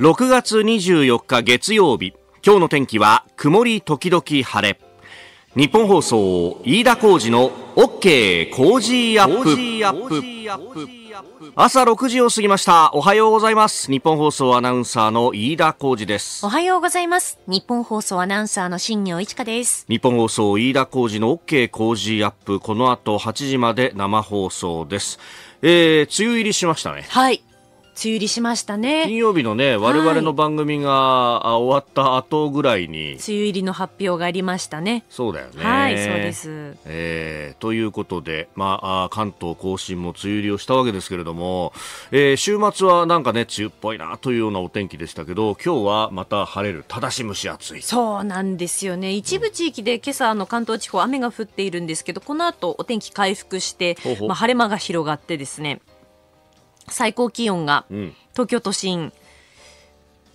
6月24日月曜日今日の天気は曇り時々晴れ日本放送飯田浩二の OK 工事アップ朝6時を過ぎましたおはようございます日本放送アナウンサーの飯田浩二ですおはようございます日本放送アナウンサーの新業一華です日本放送飯田浩二の OK 工事アップこの後8時まで生放送です、えー、梅雨入りしましたねはい梅雨入りしましたね金曜日のね我々の番組が、はい、終わった後ぐらいに梅雨入りの発表がありましたねそうだよねはいそうです、えー、ということで、まあ、関東甲信も梅雨入りをしたわけですけれども、えー、週末はなんかね梅雨っぽいなというようなお天気でしたけど今日はまた晴れるただし蒸し暑いそうなんですよね一部地域で今朝の関東地方雨が降っているんですけどこの後お天気回復してまあ、晴れ間が広がってですね最高気温が、東京都心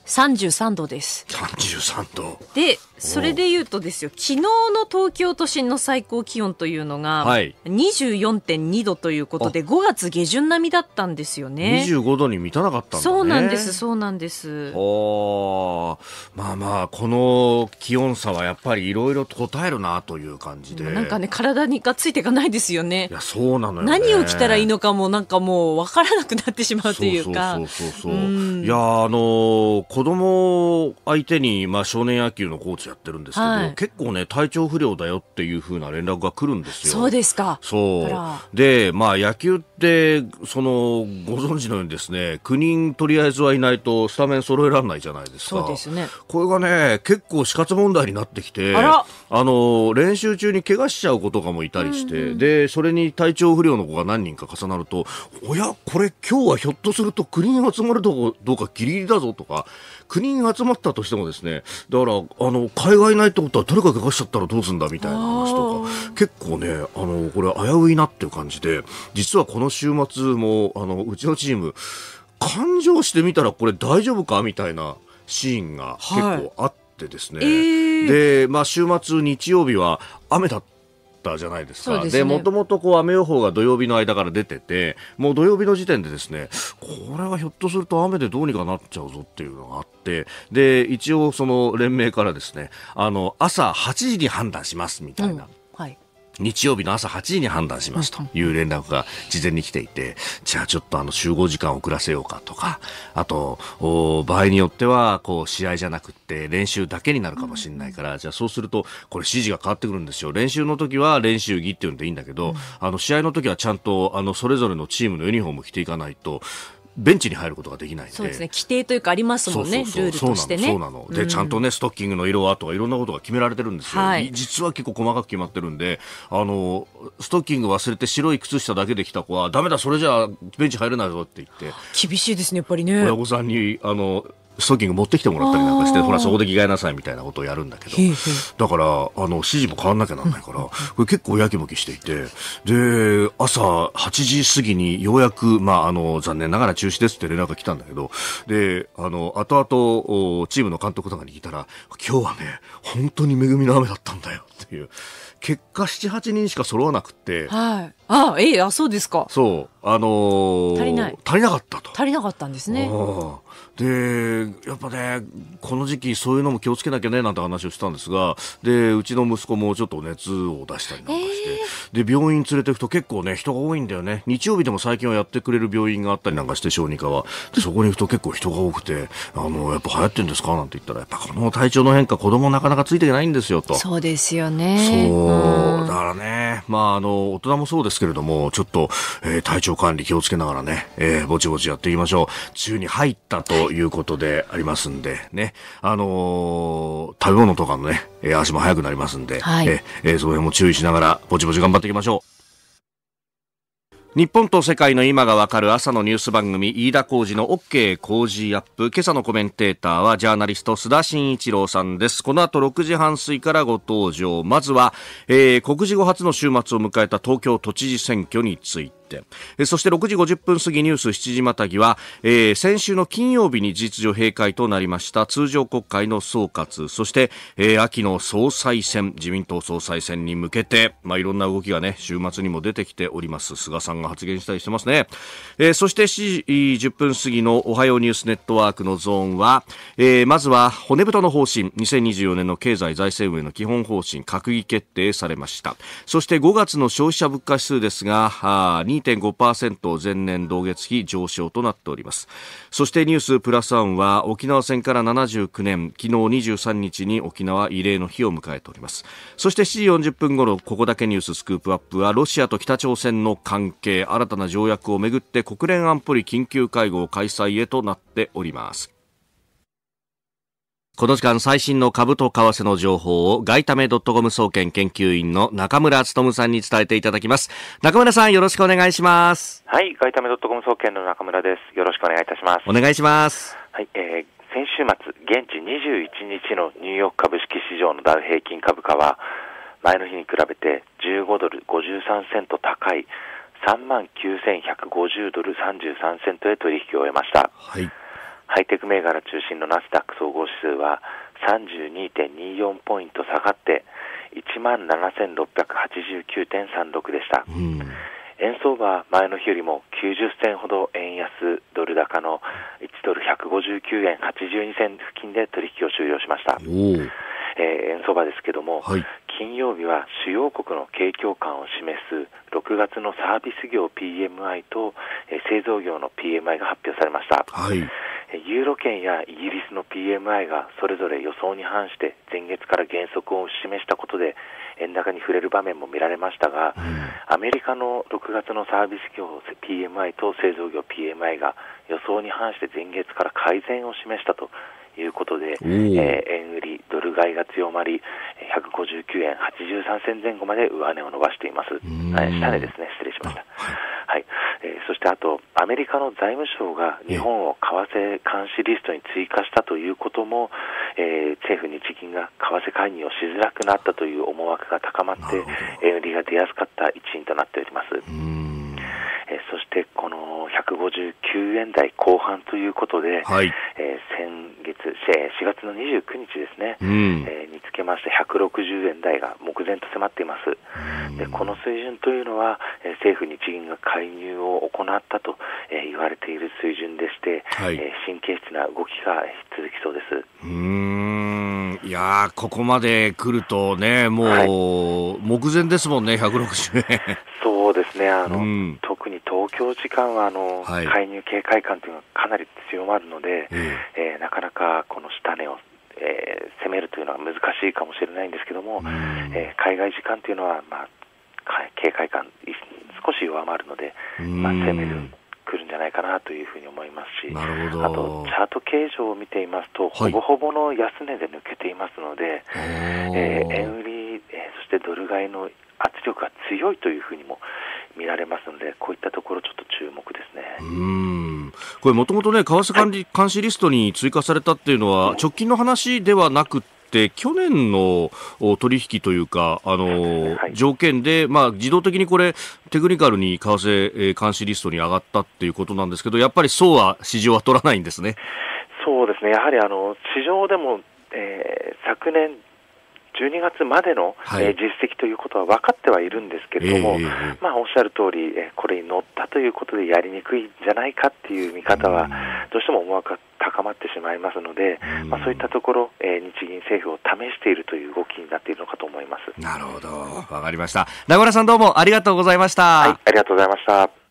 33度です。33度。で、それで言うとですよ、昨日の東京都心の最高気温というのが、はい、24.2度ということで、5月下旬並みだったんですよね。25度に満たなかったんだ、ね、そうなんです、そうなんです。おまあまあ、この気温差はやっぱりいろいろと答えるなという感じで。なんかね、体にがついていかないですよね。いや、そうなの、ね、何を着たらいいのかも、なんかもう分からなくなってしまうというか。そうそうそうそう、うん、いや、あのー、子供相手に、まあ、少年野球のコーチやってるんですけど、はい、結構ね体調不良だよっていう風な連絡が来るんですよそうですかそうでまあ野球ってでそのご存知のようにですね9人とりあえずはいないとスタメン揃えられないじゃないですかそうです、ね、これがね結構死活問題になってきてあの練習中に怪我しちゃう子とかもいたりして、うんうん、でそれに体調不良の子が何人か重なるとおやこれ今日はひょっとすると9人集まるどどうかギリギリだぞとか9人集まったとしてもですねだからあの海外ないってことは誰か怪我しちゃったらどうすんだみたいな話とか結構ねあのこれ危ういなっていう感じで実はこのの週末もあのうちのチーム勘定してみたらこれ大丈夫かみたいなシーンが結構あってですね、はいえー、で、まあ、週末日曜日は雨だったじゃないですかでもともと雨予報が土曜日の間から出ててもう土曜日の時点でですねこれはひょっとすると雨でどうにかなっちゃうぞっていうのがあってで一応その連盟からですねあの朝8時に判断しますみたいな。うん日曜日の朝8時に判断しますという連絡が事前に来ていて、じゃあちょっとあの集合時間遅らせようかとか、あと、場合によっては、こう、試合じゃなくって練習だけになるかもしれないから、じゃあそうすると、これ指示が変わってくるんですよ。練習の時は練習着っていうんでいいんだけど、あの、試合の時はちゃんと、あの、それぞれのチームのユニフォーム着ていかないと、ベンチに入ることができないそうですね規定というかありますもんねルールとしてねそうなので、うん、ちゃんとねストッキングの色はとかいろんなことが決められてるんですよ、はい、実は結構細かく決まってるんであのストッキング忘れて白い靴下だけで来た子はだめだそれじゃベンチ入れないぞって言って厳しいですねやっぱりね親御さんにあのストッキング持ってきてもらったりなんかしてほらそこで着替えなさいみたいなことをやるんだけどだからあの指示も変わんなきゃなんないから、これ結構やきもきしていてで朝8時過ぎにようやく、まあ、あの残念ながら中止ですって連絡が来たんだけどであの後々チームの監督とかに聞いたら今日はね本当に恵みの雨だったんだよっていう結果78人しか揃わなくて。はいああ、ええ、あ、そうですか。そう、あのー、足りない。足りなかったと。足りなかったんですね。で、やっぱね、この時期そういうのも気をつけなきゃね、なんて話をしたんですが、で、うちの息子もちょっと熱を出したりなんかして、えー、で、病院連れていくと結構ね、人が多いんだよね。日曜日でも最近はやってくれる病院があったりなんかして、小児科は。で、そこに行くと結構人が多くて、あの、やっぱ流行ってんですかなんて言ったら、やっぱこの体調の変化、子供なかなかついていけないんですよ、と。そうですよね。そう。だからね、まあ、あの、大人もそうですですけれども、ちょっと、えー、体調管理気をつけながらね、えー、ぼちぼちやっていきましょう。梅雨に入ったということでありますんで、ね、あのー、食べ物とかのね、え足も速くなりますんで、はい、えー、その辺も注意しながら、ぼちぼち頑張っていきましょう。日本と世界の今がわかる朝のニュース番組飯田浩二の OK 工事アップ今朝のコメンテーターはジャーナリスト須田慎一郎さんですこの後6時半過ぎからご登場まずは、えー、告示後初の週末を迎えた東京都知事選挙について点、えそして6時50分過ぎニュース7時またぎは、えー、先週の金曜日に実情閉会となりました通常国会の総括そして、えー、秋の総裁選自民党総裁選に向けて、まあ、いろんな動きがね週末にも出てきております菅さんが発言したりしてますね、えー、そして7時10分過ぎのおはようニュースネットワークのゾーンは、えまずは骨太の方針2024年の経済財政運営の基本方針閣議決定されましたそして5月の消費者物価指数ですが2.5%前年同月比上昇となっておりますそしてニュースプラスワンは沖縄戦から79年昨日23日に沖縄慰霊の日を迎えておりますそして7時40分頃ここだけニューススクープアップはロシアと北朝鮮の関係新たな条約をめぐって国連安保理緊急会合開催へとなっておりますこの時間最新の株と為替の情報を外為ドットコム総研研究員の中村勤さんに伝えていただきます。中村さんよろしくお願いします。はい、外為ドットコム総研の中村です。よろしくお願いいたします。お願いします。はい、えー先週末、現地21日のニューヨーク株式市場のダウ平均株価は、前の日に比べて15ドル53セント高い3万9150ドル33セントへ取引を終えました。はいハイテク銘柄中心のナスダック総合指数は32.24ポイント下がって17,689.36でした。うん円相場前の日よりも90銭ほど円安ドル高の1ドル159円82銭付近で取引を終了しました。えー、円相場ですけども、はい、金曜日は主要国の景況感を示す6月のサービス業 PMI と、えー、製造業の PMI が発表されました、はい、ユーロ圏やイギリスの PMI がそれぞれ予想に反して前月から減速を示したことで円高に触れる場面も見られましたが、うん、アメリカの6月のサービス業 PMI と製造業 PMI が予想に反して前月から改善を示したということで、えー、円売り、ドル買いが強まり、159円83銭前後まで上値を伸ばしています。下値ですね、失礼しました。はいえー、そしてあと、アメリカの財務省が日本を為替監視リストに追加したということも、えー、政府、日銀が為替介入をしづらくなったという思惑が高まって、円売りが出やすかった一因となっております。えそしてこの159円台後半ということで、はい、え先月、4月の29日ですね、うん、えにつけまして160円台が目前と迫っています。うん、でこの水準というのは、え政府・日銀が介入を行ったと、え言われている水準でして、はい、え神経質な動きが続きそうです。うんいやここまで来るとね、もう、はい、目前ですもんね、160円。そうですねあの、うん長時間はあの、はい、介入警戒感というのはかなり強まるので、ええー、なかなかこの下値を、えー、攻めるというのは難しいかもしれないんですけども、えー、海外時間というのは、まあ、警戒感少し弱まるので、まあ、攻める。くるんじゃないかなというふうに思いますし、あとチャート形状を見ていますと、はい、ほぼほぼの安値で抜けていますので、えー、円売り、えー、そしてドル買いの圧力が強いというふうにも見られますので、こういったところ、ちょっと注目ですねうんこれ、もともとね、為替管理、監視リストに追加されたっていうのは、直近の話ではなくて、去年の取引というか、あの、はい、条件で、まあ、自動的にこれ、テクニカルに為替、監視リストに上がったっていうことなんですけど、やっぱりそうは市場は取らないんですね。そうですね。やはり、あの、市場でも、えー、昨年12月までの、はい、えー、実績ということは分かってはいるんですけれども、えー、まあ、おっしゃる通り、えー、これに乗ったということでやりにくいんじゃないかっていう見方は、どうしても思惑が高まってしまいますので、まあ、そういったところ、えー、日銀政府を試しているという動きになっているのかと思いますなるほど、わかりました。名倉さんどうもありがとうございました。い、ありがとうございました。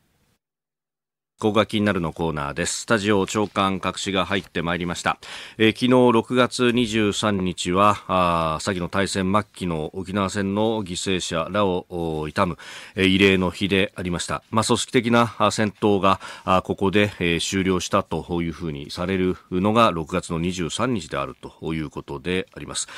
ここが気になるのコーナーです。スタジオ長官隠しが入ってまいりました。えー、昨日6月23日は、先の大戦末期の沖縄戦の犠牲者らを悼む、えー、慰霊の日でありました。まあ、組織的な戦闘がここで、えー、終了したというふうにされるのが6月の23日であるということであります。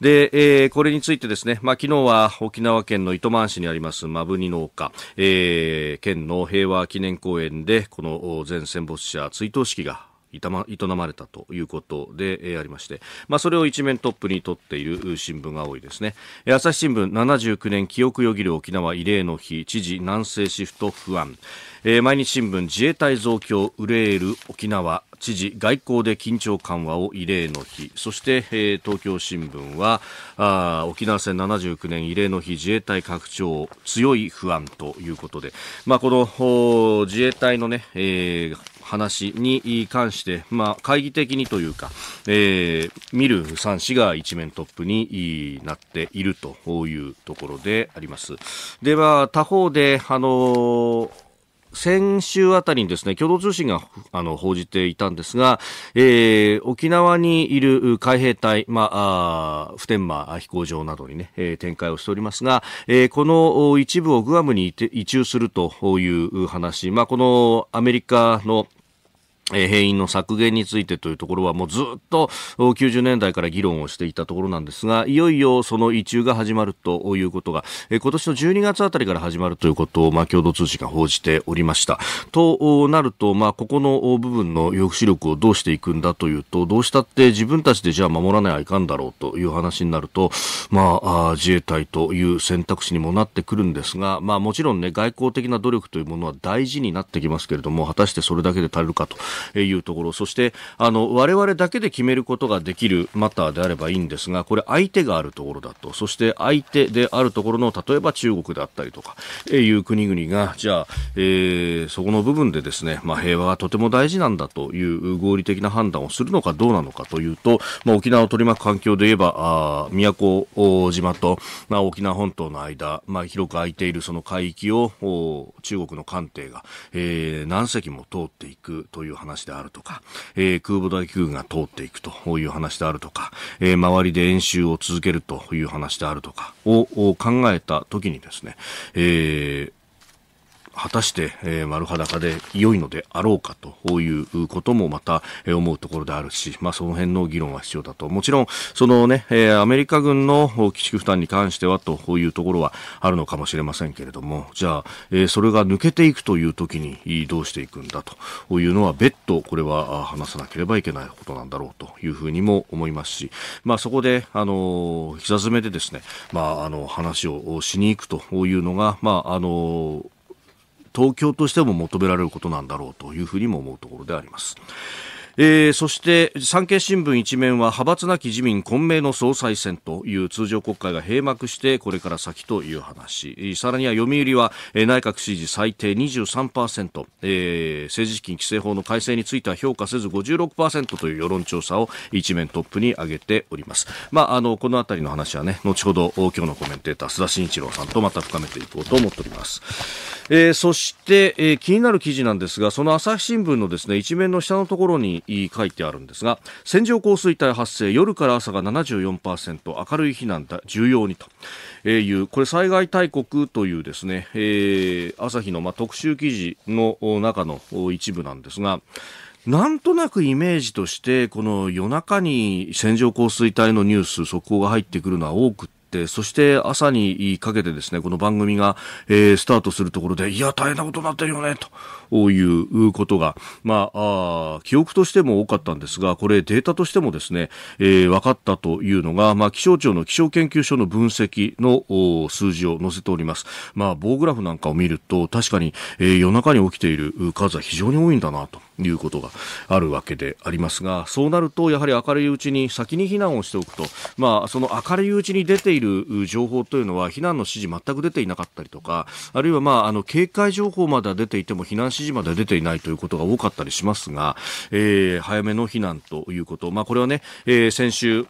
で、えー、これについてですね、まあ、昨日は沖縄県の糸満市にありますマブニ農家、えー、県の平和記念公園でこの前戦没者追悼式が営まれたということでありまして、まあ、それを一面トップにとっている新聞が多いですね朝日新聞79年記憶よぎる沖縄慰霊の日知事南西シフト不安、えー、毎日新聞自衛隊増強憂える沖縄知事外交で緊張緩和を慰霊の日そして、えー、東京新聞はあ沖縄戦79年慰霊の日自衛隊拡張強い不安ということで、まあ、この自衛隊のね、えー話に関して、まあ、会議的にというか、えー、見る3氏が一面トップになっているというところであります。では、他方で、あのー先週あたりにですね、共同通信があの報じていたんですが、えー、沖縄にいる海兵隊、まあ、普天間飛行場などにね、えー、展開をしておりますが、えー、この一部をグアムに移住するという話、まあ、このアメリカのえ兵員の削減についてというところはもうずっと90年代から議論をしていたところなんですがいよいよその移中が始まるということが、え今年の12月あたりから始まるということを、まあ、共同通信が報じておりましたとなると、まあ、ここの部分の抑止力をどうしていくんだというとどうしたって自分たちでじゃあ守らないいかんだろうという話になると、まあ、自衛隊という選択肢にもなってくるんですが、まあ、もちろん、ね、外交的な努力というものは大事になってきますけれども果たしてそれだけで足りるかと。いうところそしてあの我々だけで決めることができるマターであればいいんですがこれ相手があるところだとそして相手であるところの例えば中国だったりとかいう国々がじゃあ、えー、そこの部分でですね、まあ、平和がとても大事なんだという合理的な判断をするのかどうなのかというと、まあ、沖縄を取り巻く環境で言えばあ宮古島と、まあ、沖縄本島の間、まあ、広く空いているその海域を中国の艦艇が、えー、何隻も通っていくという話話であるとか、えー、空母大空軍が通っていくという話であるとか、えー、周りで演習を続けるという話であるとかを考えた時にですね、えー果たして、えー、丸裸で良いのであろうかということもまた、えー、思うところであるし、まあ、その辺の議論は必要だと。もちろん、そのね、えー、アメリカ軍の基地負担に関してはというところはあるのかもしれませんけれども、じゃあ、えー、それが抜けていくという時にどうしていくんだというのは別途これは話さなければいけないことなんだろうというふうにも思いますし、まあ、そこで、あのー、膝詰めでですね、まあ、あの話をしに行くというのが、まあ、あのー東京としても求められることなんだろうというふうにも思うところであります。えー、そして産経新聞一面は派閥なき自民混迷の総裁選という通常国会が閉幕してこれから先という話さらには読売は、え内閣支持最低23%、えー、政治資金規正法の改正については評価せず56%という世論調査を一面トップに上げております、まあ、あのこの辺りの話はね後ほど今日のコメンテーター須田慎一郎さんとまた深めていこうと思っております、えー、そして、えー、気になる記事なんですがその朝日新聞のですね一面の下のところに書いてあるんですが線状降水帯発生夜から朝が74%明るい避難だ重要にというこれ災害大国というですね、えー、朝日のまあ特集記事の中の一部なんですがなんとなくイメージとしてこの夜中に線状降水帯のニュース速報が入ってくるのは多くてそして朝にかけてですね、この番組が、えー、スタートするところで、いや、大変なことになってるよね、と。いうことが、まあ、あ記憶としても多かったんですが、これデータとしてもですね、えー、分かったというのが、まあ、気象庁の気象研究所の分析の数字を載せております。まあ、棒グラフなんかを見ると、確かに、えー、夜中に起きている数は非常に多いんだなということがあるわけでありますが、そうなると、やはり明るいうちに先に避難をしておくと、まあ、その明るいうちに出ている情報というのは、避難の指示全く出ていなかったりとか、あるいは、まあ、あの、警戒情報まで出ていても避難時まで出ていないということが多かったりしますが、えー、早めの避難ということ、まあ、これはね、えー、先週、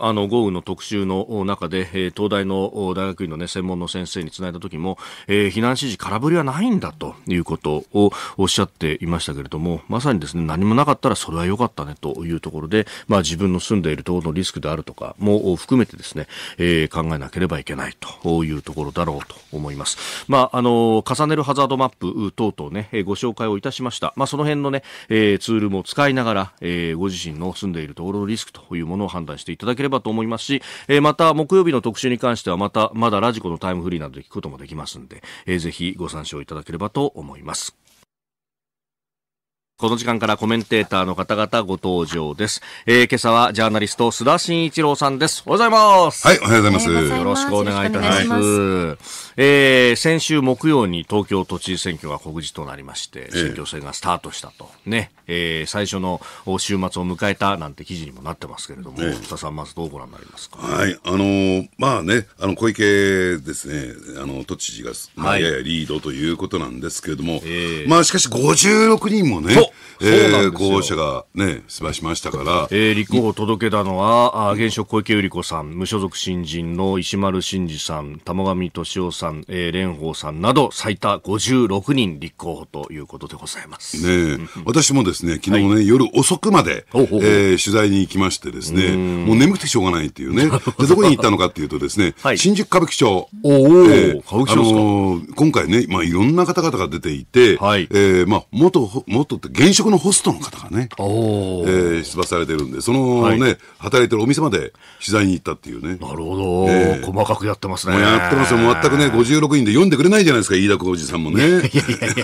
あの豪雨の特集の中で、え東大の大学院の、ね、専門の先生につないだ時も、えー、避難指示空振りはないんだということをおっしゃっていましたけれどもまさにですね何もなかったらそれは良かったねというところで、まあ、自分の住んでいるところのリスクであるとかも含めてですね、えー、考えなければいけないというところだろうと思います、まあ、あの重ねるハザードマップ等々ねご紹介をいたしました、まあ、その辺のね、えツールも使いながら、えご自身の住んでいるところのリスクというものを判断していただただければと思いますし、えー、また木曜日の特集に関してはまたまだラジコのタイムフリーなどで聞くこともできますんで、えー、ぜひご参照いただければと思います。この時間からコメンテーターの方々ご登場です。えー、今朝はジャーナリスト、須田慎一郎さんです。おはようございます。はい、おはようございます。よろしくお願いいたします。えー、先週木曜に東京都知事選挙が告示となりまして、選挙戦がスタートしたと。ね、えー、最初の週末を迎えたなんて記事にもなってますけれども、須田さん、まずどうご覧になりますか。はい、あのー、まあね、あの、小池ですね、あの、都知事が、まあ、ややリードということなんですけれども、はいえまあ、しかし56人もね、えー、候補者がね、出馬しましたから。えー、立候補届けたのは、あ現職小池百合子さん、無所属新人の石丸真二さん、玉上俊夫さん、えー、蓮舫さんなど、最多56人立候補ということでございます。ね、うん私もですね、昨日ね、はい、夜遅くまで、ほえー、取材に行きましてですね、もう眠くてしょうがないっていうね。で、どこに行ったのかっていうとですね、はい、新宿歌舞伎町。おお、えー、歌舞伎町、あのー、今回ね、まあいろんな方々が出ていて、はい、えー、まあ元、元って現職のホストの方がね、えー、出馬されてるんで、そのね、はい、働いてるお店まで取材に行ったっていうね。なるほど、えー、細かくやってますね。やってますよ。全くね、56人で読んでくれないじゃないですか、飯田浩二さんもね。いやい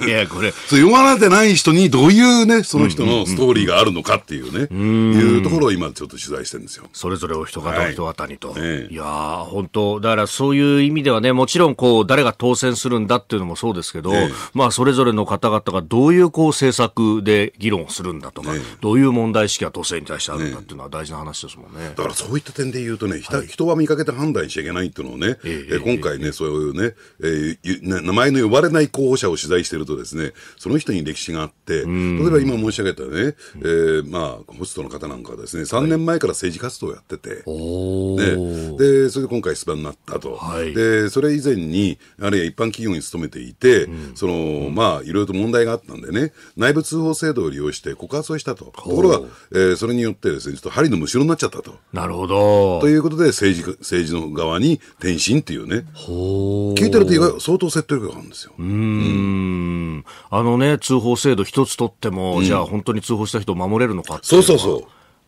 やいやこれ。そ読まれてない人にどういうね、その人のストーリーがあるのかっていうね、ういうところを今ちょっと取材してるんですよ。それぞれお人方お人方にと。はいえー、いや本当だからそういう意味ではね、もちろんこう、誰が当選するんだっていうのもそうですけど、えー、まあそれぞれの方々がどういうこう政策、で議論するんだとか、ね、どういう問題意識が都政に対してあるんだっていうのは大事な話ですもんね。ねだからそういった点で言うとね、はい、人は見かけて判断しちゃいけないっていうのをね、えー、今回ね、えー、そういうね、えー、名前の呼ばれない候補者を取材してるとですね、その人に歴史があって、例えば今申し上げたね、えー、まあ、ホストの方なんかはですね、3年前から政治活動をやってて、はいね、で、それで今回出馬になったと。はい、で、それ以前に、あるいは一般企業に勤めていて、その、まあ、いろいろと問題があったんでね、内部通報法制度を利用して告発をしたと。ところが、えー、それによってですね、ちょっと針のむしろになっちゃったと。なるほど。ということで、政治、政治の側に転身っていうね。ほう聞いてると相当説得力があるんですよ。うんうん、あのね、通報制度一つとっても、うん、じゃあ本当に通報した人を守れるのかそうそうそう。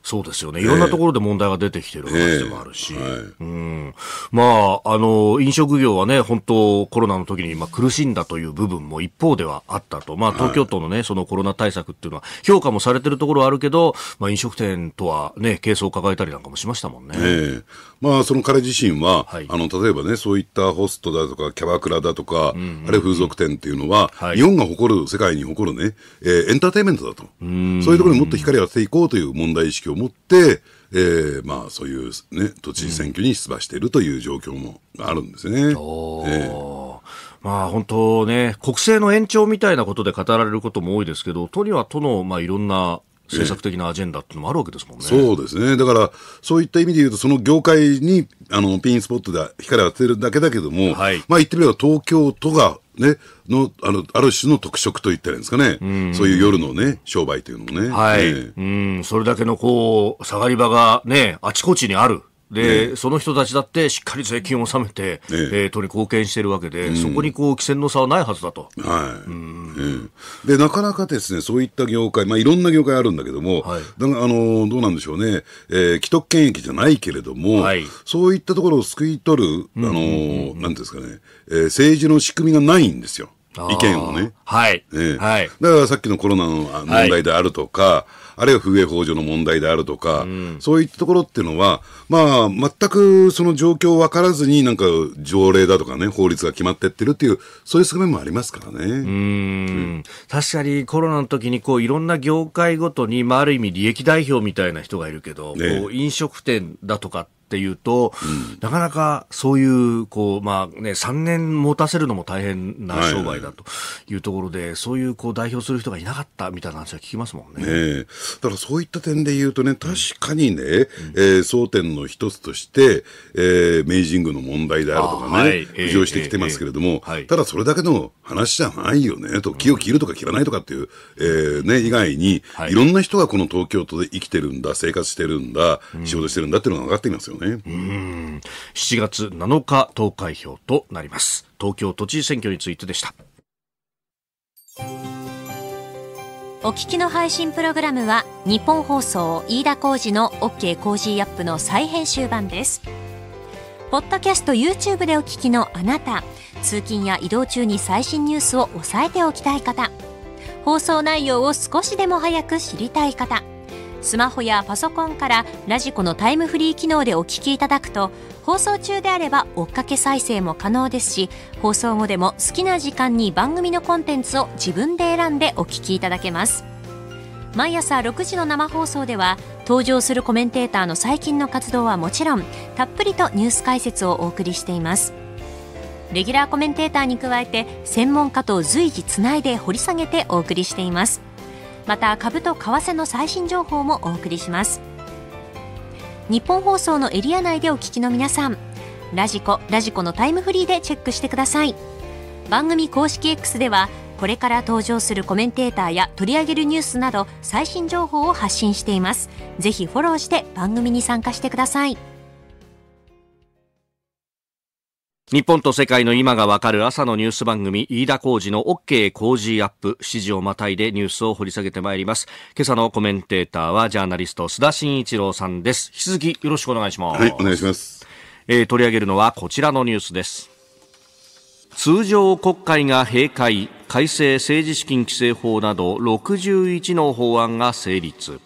そうですよね。いろんなところで問題が出てきてる話でもあるし、えーえーはい、うん。まあ、あの、飲食業はね、本当コロナの時にま苦しんだという部分も一方ではあったと。まあ、東京都のね、はい、そのコロナ対策っていうのは評価もされてるところはあるけど、まあ、飲食店とはね、軽装を抱えたりなんかもしましたもんね。えーまあ、その彼自身は、はい、あの例えばね、そういったホストだとか、キャバクラだとか、うんうんうん、あれ風俗店っていうのは、はい、日本が誇る、世界に誇るね、えー、エンターテインメントだと、そういうところにもっと光を当てていこうという問題意識を持って、えーまあ、そういう、ね、都知事選挙に出馬しているという状況もあるんですね。うん、まあ、本当ね、国政の延長みたいなことで語られることも多いですけど、都には都の、まあ、いろんな政策的なアジェンダっていうのもあるわけですもんね。そうですね。だから、そういった意味で言うと、その業界に、あの、ピンスポットで光を当てるだけだけども、はい、まあ言ってみれば東京都が、ね、の、あの、ある種の特色といったらいいんですかね。うそういう夜のね、商売というのもね。はい。ね、うん、それだけのこう、下がり場がね、あちこちにある。で、ね、その人たちだってしっかり税金を納めて、ね、えー、とに貢献しているわけで、うん、そこにこう、規制の差はないはずだと。はい。うん、で、なかなかですね、そういった業界、まあ、いろんな業界あるんだけども、はい、だあの、どうなんでしょうね、えー、既得権益じゃないけれども、はい、そういったところをすくい取る、あの、うんうん、なんですかね、えー、政治の仕組みがないんですよ。意見をね。はい。えはい。だからさっきのコロナの問題であるとか、はいあるいは風営法上の問題であるとか、うん、そういったところっていうのは、まあ、全くその状況分からずに、なんか条例だとかね、法律が決まってってるっていう、そういう側面もありますからね。うん、確かにコロナの時にこういろんな業界ごとに、まあ、ある意味利益代表みたいな人がいるけど、ね、こう飲食店だとかって、っていうと、うん、なかなかそういうこう、まあね、3年持たせるのも大変な商売だというところで、はいはいそういうこう代表する人がいなかったみたいな話は聞きますもんね。ねだからそういった点で言うとね、確かにね、うん、えー、争点の一つとして、えー、明治神宮の問題であるとかね、はい、浮上してきてますけれども、えーえーはい、ただそれだけの話じゃないよねと、木を切るとか切らないとかっていう、えーね、以外に、いろんな人がこの東京都で生きてるんだ、生活してるんだ、仕事してるんだっていうのが分かってきますよね。うん。7月7日投開票となります。東京都知事選挙についてでした。お聞きの配信プログラムは日本放送飯田浩司の OK コージーアップの再編集版です。ポッドキャスト YouTube でお聞きのあなた、通勤や移動中に最新ニュースを押さえておきたい方、放送内容を少しでも早く知りたい方。スマホやパソコンからラジコのタイムフリー機能でお聞きいただくと放送中であれば追っかけ再生も可能ですし放送後でも好きな時間に番組のコンテンツを自分で選んでお聞きいただけます毎朝6時の生放送では登場するコメンテーターの最近の活動はもちろんたっぷりとニュース解説をお送りしていますレギュラーコメンテーターに加えて専門家と随時つないで掘り下げてお送りしていますまた株と為替の最新情報もお送りします日本放送のエリア内でお聞きの皆さんラジコラジコのタイムフリーでチェックしてください番組公式 X ではこれから登場するコメンテーターや取り上げるニュースなど最新情報を発信していますぜひフォローして番組に参加してください日本と世界の今がわかる朝のニュース番組、飯田浩二の OK 工事アップ、指示をまたいでニュースを掘り下げてまいります。今朝のコメンテーターはジャーナリスト、須田慎一郎さんです。引き続きよろしくお願いします。はい、お願いします。えー、取り上げるのはこちらのニュースです。通常国会が閉会、改正政治資金規正法など61の法案が成立。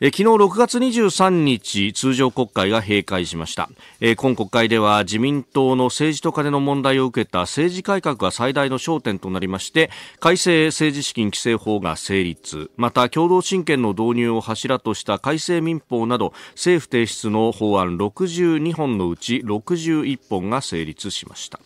え昨日6月23日通常国会が閉会しました、え今国会では自民党の政治とカネの問題を受けた政治改革が最大の焦点となりまして改正政治資金規正法が成立また共同親権の導入を柱とした改正民法など政府提出の法案62本のうち61本が成立しました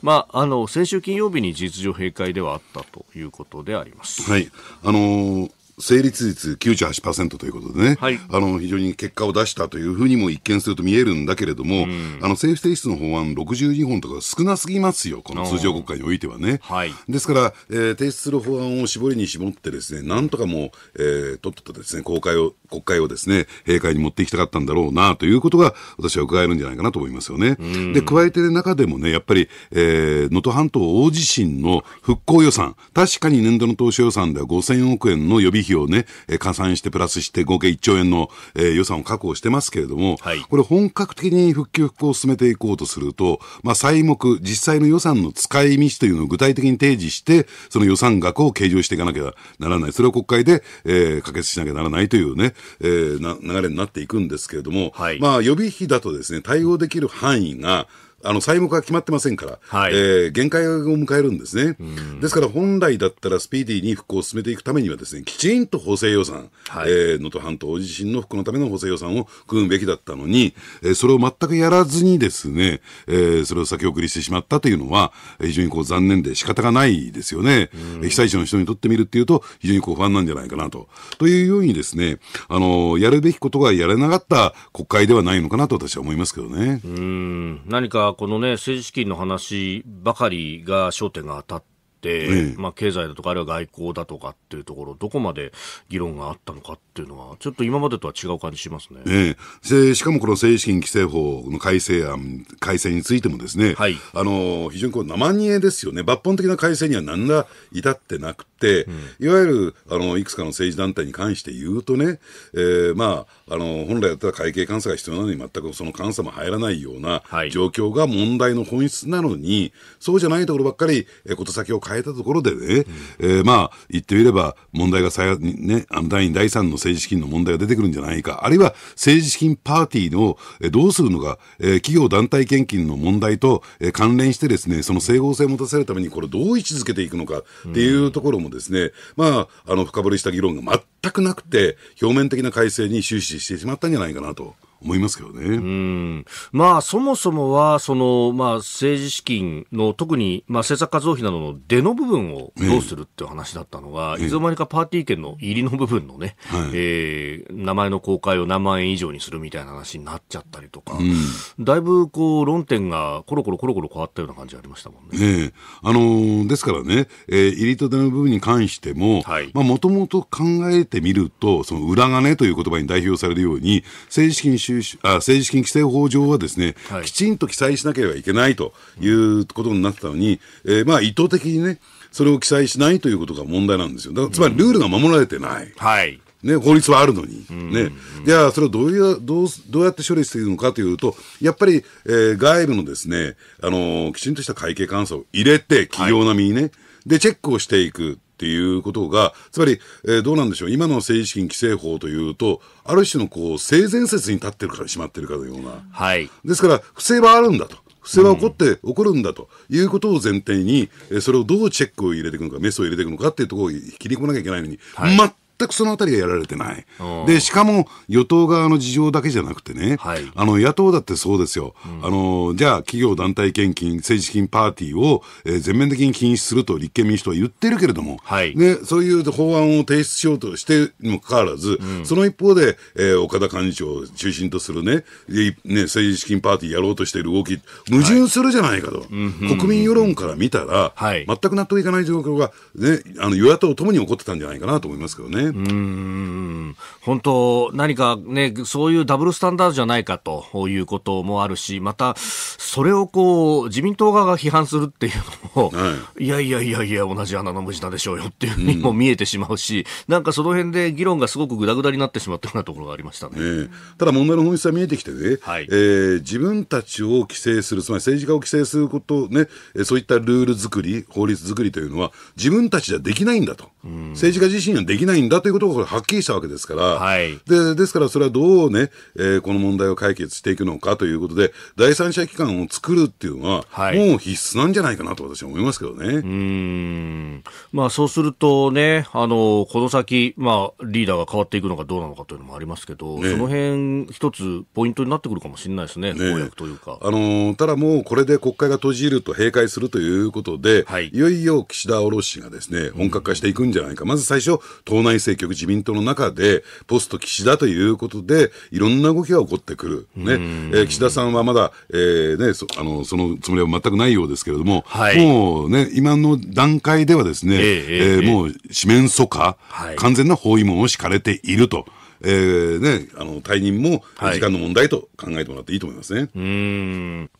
まあ、あの先週金曜日に事実上閉会ではあったということであります。はい、あのー成立率98%ということでね、はい、あの非常に結果を出したというふうにも一見すると見えるんだけれども、うん、あの政府提出の法案62本とか少なすぎますよ、この通常国会においてはね。はい、ですから、えー、提出する法案を絞りに絞って、ですねなんとかもう、えー、とっととですね公開を国会をですね閉会に持っていきたかったんだろうなということが、私は伺えるんじゃないかなと思いますよね。うん、で加えて、中でもね、やっぱり能登、えー、半島大地震の復興予算、確かに年度の当初予算では5000億円の予備費をね、加算してプラスして合計1兆円の、え予算を確保してますけれども、はい、これ本格的に復旧復興を進めていこうとすると、まあ、債目、実際の予算の使い道というのを具体的に提示して、その予算額を計上していかなきゃならない。それを国会で、えー、可決しなきゃならないというね、えー、な流れになっていくんですけれども、はい、まあ、予備費だとですね、対応できる範囲が、あの債務が決まってませんから、はい、えー、限界を迎えるんですね、ですから本来だったらスピーディーに復興を進めていくためにはです、ね、きちんと補正予算、はい、えー、能登半島地震の復興のための補正予算を組むべきだったのに、えー、それを全くやらずにですね、えー、それを先送りしてしまったというのは、非常にこう残念で仕方がないですよね、被災者の人にとってみるっていうと、非常にこう不安なんじゃないかなと。というようにですね、あのやるべきことがやれなかった国会ではないのかなと私は思いますけどね。うん何かこのね、政治資金の話ばかりが焦点が当たって、まあ、経済だとか、あるいは外交だとかっていうところ、どこまで議論があったのかっっていうのは、ちょっと今までとは違う感じしますね。ええ、しかもこの政治資金規正法の改正案、改正についてもですね、はい、あの非常にこう生煮えですよね、抜本的な改正には何ら至ってなくて、うん、いわゆるあのいくつかの政治団体に関して言うとね、えー、まあ、あの本来だったら会計監査が必要なのに、全くその監査も入らないような状況が問題の本質なのに、はい、そうじゃないところばっかり、えー、こと先を変えたところでね、うん、えー、まあ、言ってみれば、問題がさ、ね、第2、第3の政治資金の問題が出てくるんじゃないか、あるいは政治資金パーティーをどうするのか、え企業団体献金の問題と、え関連してですね、その整合性を持たせるためにこれどう位置づけていくのかっていうところもですね、うん、まあ、あの、深掘りした議論が全くなくて、表面的な改正に終始してしまったんじゃないかなと。思いますけどね。うんまあ、そもそもは、その、まあ、政治資金の、特に、まあ、政策活動費などの出の部分をどうするっていう話だったのが、えいつの間にかパーティー券の入りの部分のね、はい、えー、名前の公開を何万円以上にするみたいな話になっちゃったりとか、うん、だいぶ、こう、論点がコロコロコロコロ変わったような感じありましたもんね。ええ、あのー、ですからね、えー、入りと出の部分に関しても、はい、まあ、もともと考えてみると、その裏金という言葉に代表されるように、政治資金収収集あ政治資金規正法上はですね、はい、きちんと記載しなければいけないということになったのに、えー、まあ意図的にね、それを記載しないということが問題なんですよ。だからつまりルールが守られてない。うん、はい。ね、法律はあるのに、ね、じゃあ、それをどういうどうどうやって処理しているのかというと、やっぱり、えー、外部のですね、あのー、きちんとした会計監査を入れて、企業並みにね、はい、で、チェックをしていく。っていうことが、つまり、えー、どうなんでしょう、今の政治資金規正法というと、ある種のこう、性善説に立ってるからしまってるかのような。はい。ですから、不正はあるんだと。不正は起こって、起こるんだということを前提に、それをどうチェックを入れていくのか、メスを入れていくのかっていうところを切り込まなきゃいけないのに、はい、全くそのあたりがやられてない。で、しかも与党側の事情だけじゃなくてね、はい、あの、野党だってそうですよ。うん、あの、じゃあ企業団体献金、政治資金パーティーを、えー、全面的に禁止すると立憲民主党は言ってるけれども、はい、そういう法案を提出しようとしてにもかかわらず、うん、その一方で、えー、岡田幹事長を中心とするね、ね、政治資金パーティーやろうとしている動き、矛盾するじゃないかと。はい、国民世論から見たら、はい、全く納得いかない状況が、ね、あの与野党ともに起こってたんじゃないかなと思いますけどね。うん本当、何かね、そういうダブルスタンダードじゃないかということもあるし、また、それをこう、自民党側が批判するっていうのも、はい、いやいやいやいや、同じ穴の無地なんでしょうよっていうふうにも見えてしまうし、うん、なんかその辺で議論がすごくぐだぐだになってしまったようなところがありましたね。ねただ問題の本質は見えてきてね、はい、えー、自分たちを規制する、つまり政治家を規制することね、そういったルール作り、法律作りというのは、自分たちじゃできないんだと。うん、政治家自身はできないんだだということがはっきりしたわけですから、はい、でですからそれはどうね、えー、この問題を解決していくのかということで、第三者機関を作るっていうのは、はい、もう必須なんじゃないかなと私は思いますけどね。うんまあ、そうするとね、あのこの先、まあ、リーダーが変わっていくのかどうなのかというのもありますけど、ね、その辺一つポイントになってくるかもしれないですね、ね公約というか。あのただもうこれで国会が閉じると閉会するということで、はい、いよいよ岸田卸がですね、本格化していくんじゃないか。まず最初、党内政局自民党の中で、ポスト岸田ということで、いろんな動きが起こってくる。ね。えー、岸田さんはまだ、えー、ね、そあのそのつもりは全くないようですけれども、はい、もうね、今の段階ではですね、えー、えー、もう四面楚歌、はい、完全な包囲網を敷かれていると。えーね、あの退任も時間の問題と考えてもらっていいと思いますね。はい、うん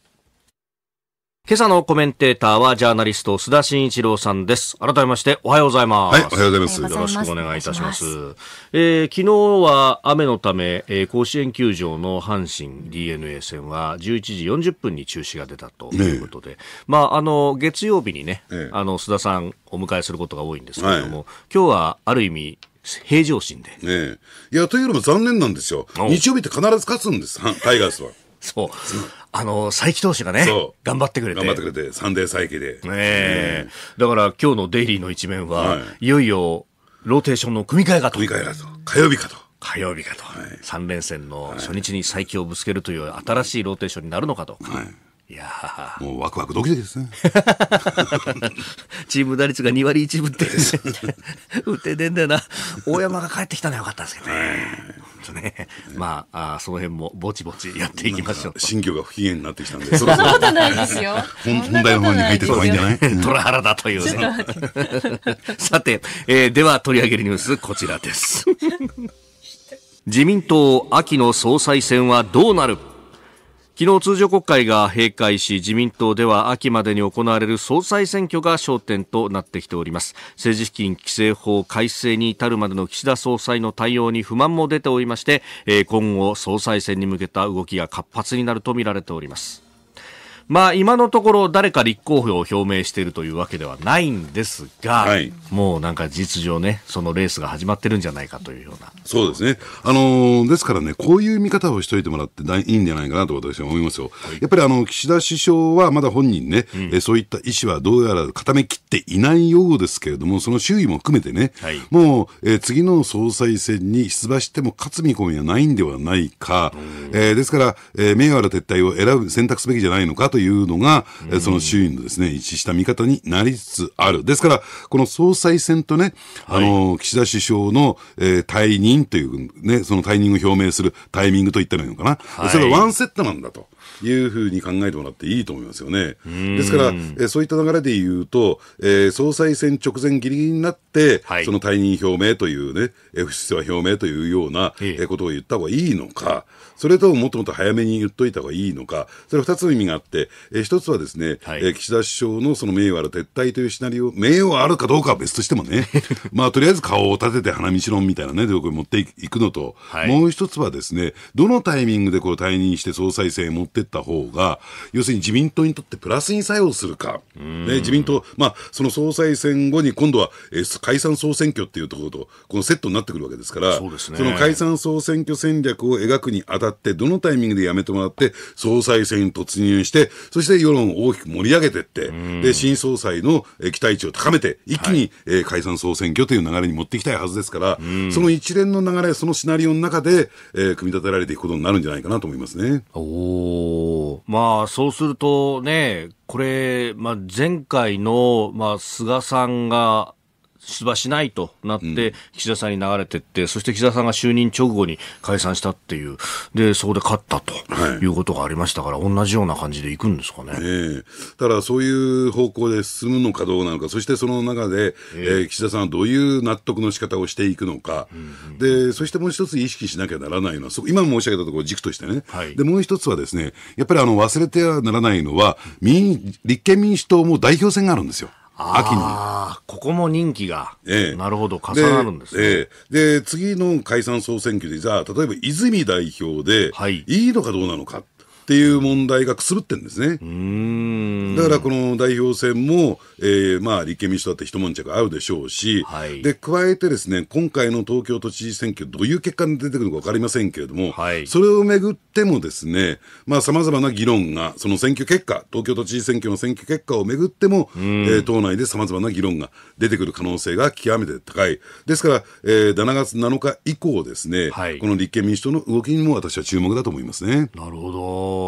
今朝のコメンテーターはジャーナリスト須田慎一郎さんです。改めましておはようございます。はい、おはようございます。よろしくお願いいたします。ますえー、昨日は雨のため、えー、甲子園球場の阪神 DNA 戦は11時40分に中止が出たということで、ね、まああの月曜日にね、ねあの須田さんお迎えすることが多いんですけれども、はい、今日はある意味平常心で。ねいや、というよりも残念なんですよ。日曜日って必ず勝つんです、タイガースは。そう。あの、佐伯投手がね、頑張ってくれて。頑張ってくれて、サンデー佐伯で。ねえ、だから今日のデイリーの一面は、はい、いよいよ、ローテーションの組み替えがと。組み替えかと。火曜日かと。火曜日かと。はい、3連戦の初日に佐伯をぶつけるという新しいローテーションになるのかと。はいいやもうワクワクドキドキですね。チーム打率が2割1分って、打って出んだよな。大山が帰ってきたのはよかったですけどね。ね、まあ、あその辺もぼちぼちやっていきましょう。新居が不機嫌になってきたんで、そ ですよ。本題の方に入ってた方がいいんじゃない虎原だというね。さて、えー、では取り上げるニュース、こちらです。自民党秋の総裁選はどうなる昨日通常国会が閉会し自民党では秋までに行われる総裁選挙が焦点となってきております政治資金規正法改正に至るまでの岸田総裁の対応に不満も出ておりまして今後総裁選に向けた動きが活発になるとみられておりますまあ、今のところ誰か立候補を表明しているというわけではないんですが、はい、もうなんか実情ね、そのレースが始まってるんじゃないかというような。そうですね。あのー、ですからね、こういう見方をしておいてもらっていいんじゃないかなと私は思いますよ。やっぱりあの、岸田首相はまだ本人ね、うん、えそういった意思はどうやら固めきっていないようですけれども、その周囲も含めてね、はい、もう、えー、次の総裁選に出馬しても勝つ見込みはないんではないか、えー、ですから、えー、名誉ある撤退を選ぶ、選択すべきじゃないのかといういうのが、うん、その周囲のですね、一致した見方になりつつある。ですから、この総裁選とね、あの、岸田首相の、えー、退任という、ね、その退任を表明するタイミングと言ったらいいのかな。はい、それはワンセットなんだと。いうふうに考えてもらっていいと思いますよね。ですから、えー、そういった流れで言うと、えー、総裁選直前ぎりぎりになって、はい、その退任表明というね、不出馬表明というようなことを言った方がいいのか、それとももっともっと早めに言っといた方がいいのか、それは2つの意味があって、えー、1つはですね、はい、岸田首相のその名誉ある撤退というシナリオ、名誉あるかどうかは別としてもね、まあとりあえず顔を立てて花道論みたいなね、どころに持っていくのと、はい、もう1つはですね、どのタイミングでこう退任して総裁選へ持ってていった方が、要するに自民党にとってプラスに作用するか、ね、自民党、まあ、その総裁選後に今度は、えー、解散総選挙っていうところと、このセットになってくるわけですから、そ、ね,、の解散総選挙戦略を描くにあたって、どのタイミングでやめてもらって、総裁選に突入して、そして世論を大きく盛り上げていって、で新総裁の期待値を高めて、一気に、はい、えー、解散総選挙という流れに持っていきたいはずですから、その一連の流れ、そのシナリオの中で、えー、組み立てられていくことになるんじゃないかなと思いますね。おーおまあ、そうするとね、これ、まあ、前回の、まあ、菅さんが出馬しないとなって、岸田さんに流れていって、うん、そして岸田さんが就任直後に解散したっていう、で、そこで勝ったということがありましたから、同じような感じでいくんですかね。えー、だそういう方向で進むのかどうなのか、そしてその中で、えー、えー、岸田さんはどういう納得の仕方をしていくのか、うんうん、で、そしてもう一つ意識しなきゃならないのは、今申し上げたところ軸としてね、はい、で、もう一つはですね、やっぱりあの忘れてはならないのは、民立憲民主党も代表選があるんですよ。秋に。ああ、ここも任期が、ええ、なるほど、重なるんですね、ええ、で、次の解散総選挙で、じゃあ、例えば泉代表で、はい、いいのかどうなのかっていう問題がくすぶってんですね。だからこの代表選も、えー、まあ立憲民主党だって一悶着合うでしょうし、はい、で、加えてですね、今回の東京都知事選挙、どういう結果に出てくるか分かりませんけれども、はい、それをめぐってもですね、まあ様々な議論が、その選挙結果、東京都知事選挙の選挙結果をめぐっても、えー、党内で様々な議論が出てくる可能性が極めて高い。ですから、えー、7月7日以降ですね、はい、この立憲民主党の動きにも私は注目だと思いますね。なるほど。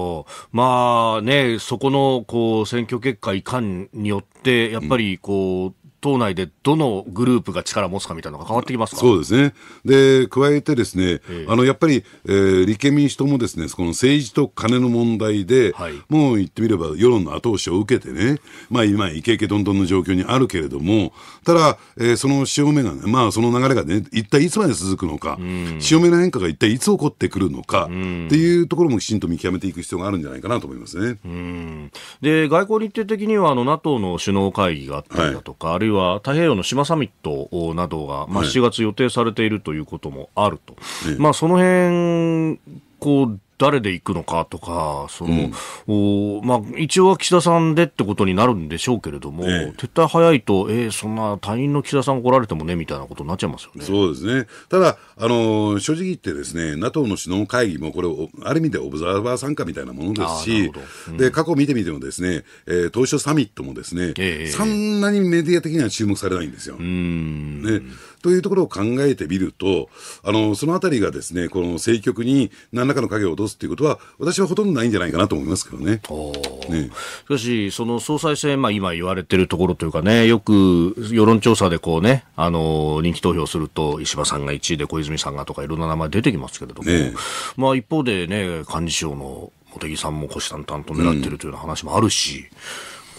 まあね、そこのこう選挙結果いかんによって、やっぱりこう、うん党内でどのグループが力を持つかみたいなのが変わってきますそうですね。で、加えてですね、えー、あの、やっぱり、えー、立憲民主党もですね、この政治と金の問題で、はい、もう言ってみれば世論の後押しを受けてね、まあ今、イケイケどんどんの状況にあるけれども、ただ、えー、その潮目がね、まあその流れがね、一体いつまで続くのか、潮目の変化が一体いつ起こってくるのか、っていうところもきちんと見極めていく必要があるんじゃないかなと思いますね。で、外交日程的には、あの、NATO の首脳会議があったりだとか、はい、あるいはは太平洋の島サミットなどが、まあ、7月予定されているということもあると、はい、まあ、その辺こう誰で行くのかとか、その、うん、おまあ、一応は岸田さんでってことになるんでしょうけれども、ええ、撤退早いと、えー、そんな隊員の岸田さん来られてもねみたいなことになっちゃいますよね。そうですね。ただ、あの正直言ってですね、NATO の首脳会議もこれある意味でオブザーバー参加みたいなものですし、うん、で過去見てみてもですね、えー、当初サミットもですね、えそんなにメディア的には注目されないんですよ。ね。というところを考えてみると、あの、そのあたりがですね、この政局に何らかの影を落とすということは、私はほとんどないんじゃないかなと思いますけどね。ねしかし、その総裁選、まあ今言われてるところというかね、よく世論調査でこうね、あの、人気投票すると、石破さんが1位で小泉さんがとかいろんな名前出てきますけれども、ね、まあ一方でね、幹事長の茂木さんも虎視眈々と狙ってるというような話もあるし、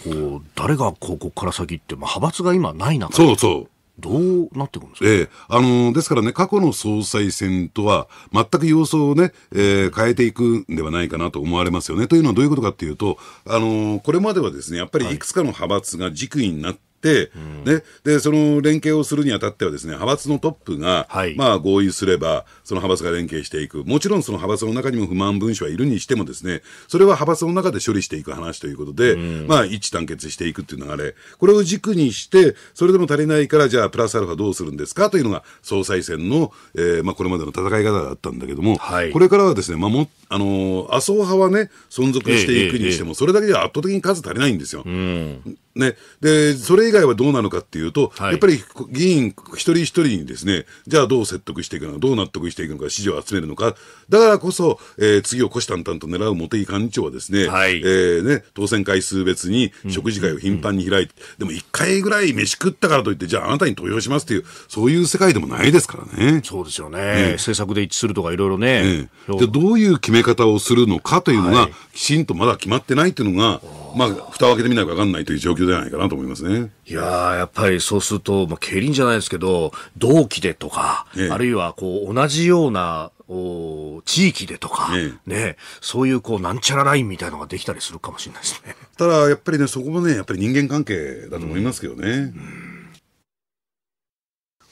うん、こう誰がここから先って、まあ、派閥が今ない中でそうそうどうなってくるんですか、ええ、あのですからね、過去の総裁選とは、全く様相をね、えー、変えていくんではないかなと思われますよね。というのはどういうことかっていうと、あのこれまではですね、やっぱりいくつかの派閥が軸になって、はい、うん、ね、でその連携をするにあたってはですね派閥のトップが、はい、まあ、合意すればその派閥が連携していくもちろんその派閥の中にも不満分子はいるにしてもですねそれは派閥の中で処理していく話ということで、うん、まあ、一致団結していくっていう流れこれを軸にしてそれでも足りないからじゃあプラスアルファどうするんですかというのが総裁選の、えーまあ、これまでの戦い方だったんだけども、はい、これからはですね、まあもあのー、麻生派はね存続していくにしても、えええ、それだけでは圧倒的に数足りないんですよ。うんね、でそれ以外はどうなのかっていうと、はい、やっぱり議員一人一人にですね、じゃあどう説得していくのか、どう納得していくのか、支持を集めるのか、だからこそ、えー、次を虎視眈々と狙う茂木幹事長はですね、はい、えー、ね、当選回数別に食事会を頻繁に開いて、うんでも1回ぐらい飯食ったからといって、じゃああなたに投票しますっていう、そういう世界でもないですからね。そうですよね。ね政策で一致するとかいろいろね。ねでどういう決め方をするのかというのが、はい、きちんとまだ決まってないというのが、まあ、蓋を開けてみないと分かんないという状況じゃないかなと思いますね。いややっぱりそうすると、まあ、競輪じゃないですけど、同期でとか、ええ、あるいはこう、同じような、お地域でとか、えね、そういうこうなんちゃらラインみたいのができたりするかもしれないですね。ただやっぱりね、そこもね、やっぱり人間関係だと思いますけどね。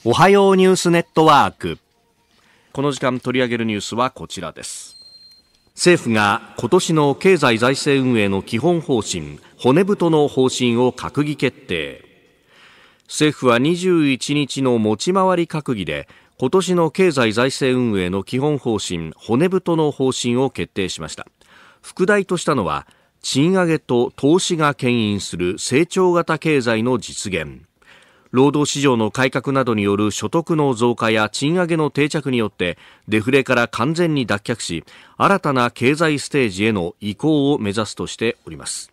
おはようニュースネットワーク。この時間取り上げるニュースはこちらです。政府が今年の経済財政運営の基本方針、骨太の方針を閣議決定。政府は21日の持ち回り閣議で、今年の経済財政運営の基本方針、骨太の方針を決定しました。副題としたのは、賃上げと投資が牽引する成長型経済の実現。労働市場の改革などによる所得の増加や賃上げの定着によってデフレから完全に脱却し新たな経済ステージへの移行を目指すとしております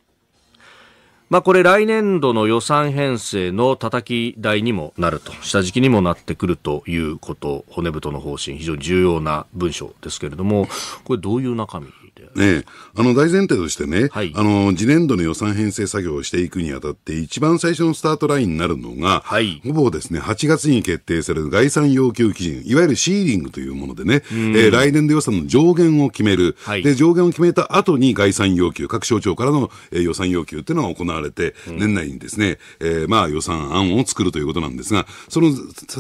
まあ、これ来年度の予算編成のたたき台にもなると下敷きにもなってくるということ骨太の方針非常に重要な文章ですけれどもこれどういう中身ねあの、大前提としてね、はい、あの、次年度の予算編成作業をしていくにあたって、一番最初のスタートラインになるのが、はい、ほぼですね、8月に決定される概算要求基準、いわゆるシーリングというものでね、えー、来年度予算の上限を決める、はい、で、上限を決めた後に概算要求、各省庁からの、えー、予算要求っていうのが行われて、うん、年内にですね、えー、まあ予算案を作るということなんですが、その、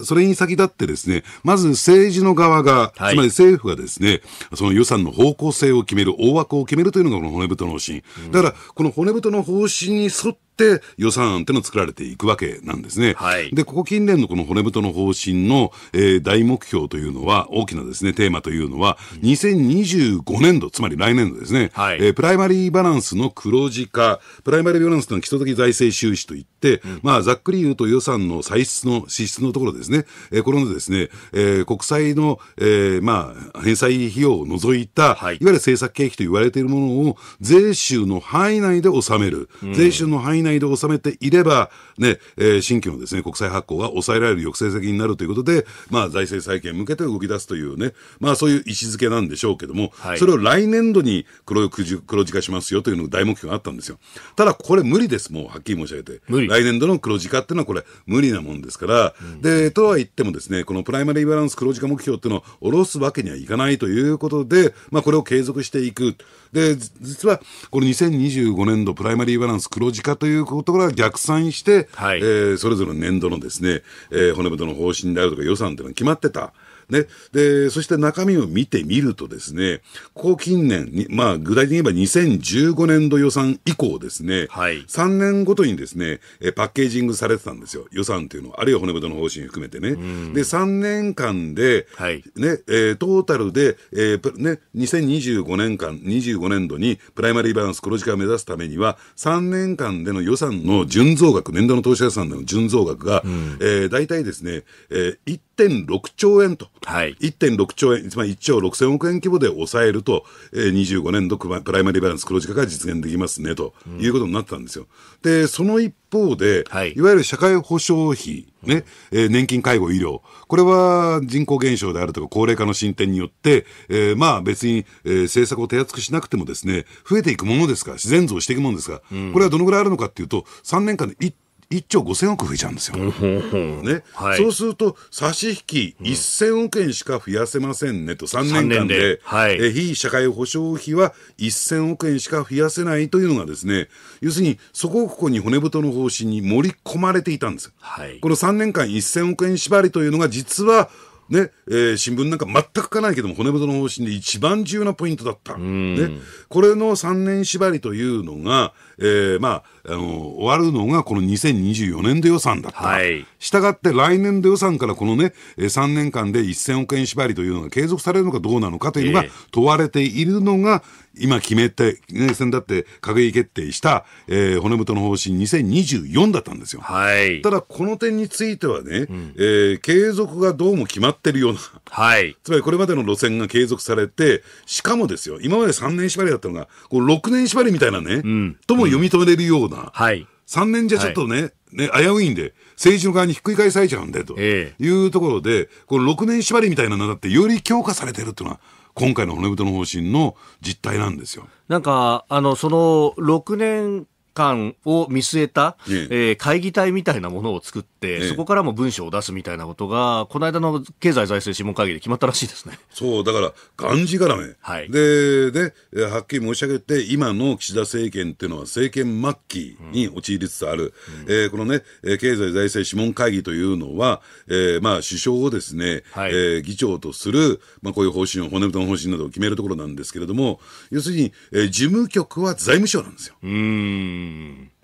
それに先立ってですね、まず政治の側が、つまり政府がですね、その予算の方向性を決める大枠を決めるというのがこの骨太の方針。だから、この骨太の方針に沿っって予算案っての作られていくわけなんですね。はい、で、ここ近年のこの骨太の方針の、えー、大目標というのは、大きなですね、テーマというのは、2025年度、つまり来年度ですね、はい、えー、プライマリーバランスの黒字化、プライマリーバランスというのは基礎的財政収支といって、うん、まあ、ざっくり言うと予算の歳出の、支出のところですね、えー、これのですね、えー、国債の、えー、まあ、返済費用を除いた、はい、いわゆる政策経費と言われているものを、税収の範囲内で納める、うん、税収の範囲内内で収めていればね、えー、新規のですね、国債発行が抑えられる抑制責になるということで、まあ、財政再建向けて動き出すというね、まあ、そういう位置づけなんでしょうけども、はい、それを来年度に黒黒字化しますよというのが大目標があったんですよ。ただ、これ無理です、もう、はっきり申し上げて。来年度の黒字化っていうのはこれ、無理なもんですから、うん、で、とは言ってもですね、このプライマリーバランス黒字化目標っていうのを下ろすわけにはいかないということで、まあ、これを継続していく。で、実は、この2025年度プライマリーバランス黒字化ということから逆算して、はい、えー、それぞれの年度のですね、えー、骨太の方針であるとか予算というのが決まってた。ね。で、そして中身を見てみるとですね、ここ近年、まあ、具体的に言えば2015年度予算以降ですね、はい、3年ごとにですね、パッケージングされてたんですよ。予算というのは、あるいは骨太の方針含めてね。で、3年間で、はい、ね、えー、トータルで、えー、ね、2025年間、25年度にプライマリーバランス黒字化を目指すためには、3年間での予算の純増額、年度の投資予算の純増額が、うん、えー、大体ですね、えー、1.6兆円と、はい、1.6兆円、つまり1兆6000億円規模で抑えると、えー、25年度プライマリーバランス黒字化が実現できますねということになったんですよ。うん、で、その一方で、はい、いわゆる社会保障費、ね、えー、年金、介護、医療。これは人口減少であるとか高齢化の進展によって、えー、まあ別に、えー、政策を手厚くしなくてもですね、増えていくものですから、自然増していくものですから、うん、これはどのぐらいあるのかっていうと、3年間で1 1兆5000億増えちゃうんですよ。ね、はい、そうすると、差し引き1000億円しか増やせませんねと、3年間で、ではい、え非社会保障費は1000億円しか増やせないというのがですね、要するに、そこここに骨太の方針に盛り込まれていたんです。はい、この3年間1000億円縛りというのが、実は、ねえー、新聞なんか全く書かないけども骨太の方針で一番重要なポイントだった、ね、これの3年縛りというのがえー、まあ、あの、終わるのがこの2024年度予算だった。はい。したがって来年度予算からこのね、3年間で1000億円縛りというのが継続されるのかどうなのかというのが問われているのが、今決めて、ね、先だって閣議決定した、えー、骨太の方針2024だったんですよ。はい。ただ、この点についてはね、うん、えー、継続がどうも決まってるような。はい。つまりこれまでの路線が継続されて、しかもですよ、今まで3年縛りだったのが、こう6年縛りみたいなね、うん、とも読み止めれるような、はい、3年じゃちょっとね、はい、ね、危ういんで、政治の側にひっくり返されちゃうんで、というところで、えこの6年縛りみたいなのだって、より強化されてるっていうのは、今回の骨太の方針の実態なんですよ。なんか、あの、その6年間を見据えた、えー、会議体みたいなものを作って、そこからも文書を出すみたいなことが、この間の経済財政諮問会議で決まったらしいですねそうだから、がんじがらめ、はい、でで、はっきり申し上げて、今の岸田政権っていうのは、政権末期に陥りつつある、うん、えー、このね、経済財政諮問会議というのは、えーまあ、首相をですね、はい、えー、議長とする、まあ、こういう方針を、骨太の方針などを決めるところなんですけれども、要するに、えー、事務局は財務省なんですよ。うん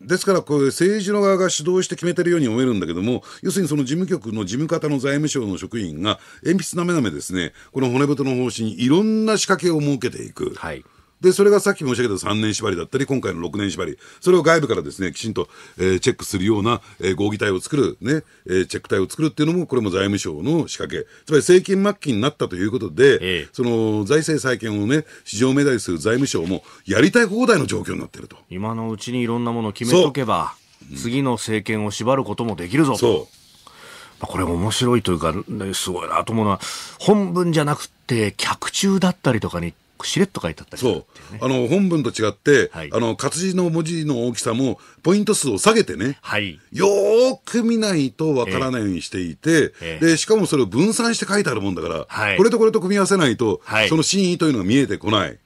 ですから、こ政治の側が主導して決めてるように思えるんだけども、要するにその事務局の事務方の財務省の職員が、鉛筆なめなめですね、この骨太の方針にいろんな仕掛けを設けていく。はいで、それがさっき申し上げた3年縛りだったり、今回の6年縛り、それを外部からですね、きちんと、えー、チェックするような、えー、合議体を作る、ね、えー、チェック体を作るっていうのも、これも財務省の仕掛け。つまり、政権末期になったということで、ええ、その、財政再建をね、市場命題する財務省も、やりたい放題の状況になってると。今のうちにいろんなものを決めとけば、うん、次の政権を縛ることもできるぞそう。これ面白いというか、ね、すごいなと思うのは、本文じゃなくて、客中だったりとかにしれっと書いてあったりそうあの本文と違って、はい、あの活字の文字の大きさもポイント数を下げてね、はい、よーく見ないとわからないようにしていて、えー、でしかもそれを分散して書いてあるもんだから、はい、これとこれと組み合わせないと、その真意というのが見えてこない。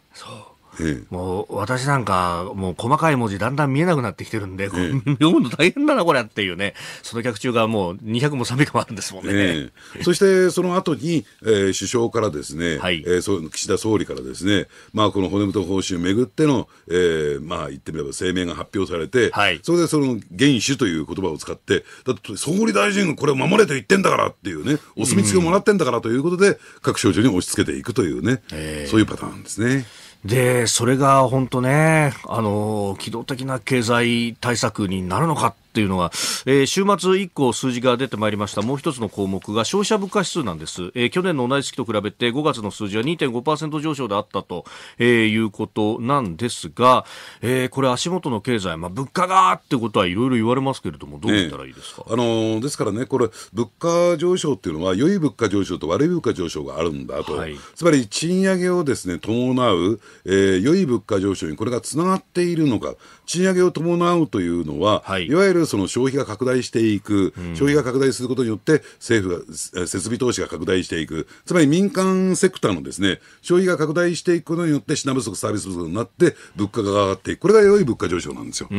もう私なんか、もう細かい文字だんだん見えなくなってきてるんで、え、読むの大変だな、これっていうね、その客中がもう200も300もあるんですもんね。そしてその後に、えー、首相からですね、はいえー、岸田総理からですね、まあ、この骨太方針をめぐっての、えー、まあ言ってみれば声明が発表されて、はい、それでその元首という言葉を使って、だって総理大臣がこれを守れと言ってんだからっていうね、お墨付きをもらってんだからということで、うん、各省庁に押し付けていくというね、えー、そういうパターンですね。で、それが本当ね、あの、機動的な経済対策になるのかっていうのは、えー、週末以降数字が出てまいりましたもう一つの項目が消費者物価指数なんです、えー、去年の同じ月と比べて5月の数字は2.5%上昇であったと、えー、いうことなんですが、えー、これ足元の経済、まあ、物価がってことはいろいろ言われますけれどもどう見たらいいですか、ね、あのー、ですからねこれ物価上昇っていうのは良い物価上昇と悪い物価上昇があるんだと、はい、つまり賃上げをですね伴う、えー、良い物価上昇にこれがつながっているのか賃上げを伴うというのは、はい、いわゆるるその消費が拡大していく、消費が拡大することによって、政府が、設備投資が拡大していく、つまり民間セクターのですね消費が拡大していくことによって、品不足、サービス不足になって、物価が上がっていく、これが良い物価上昇なんですよ。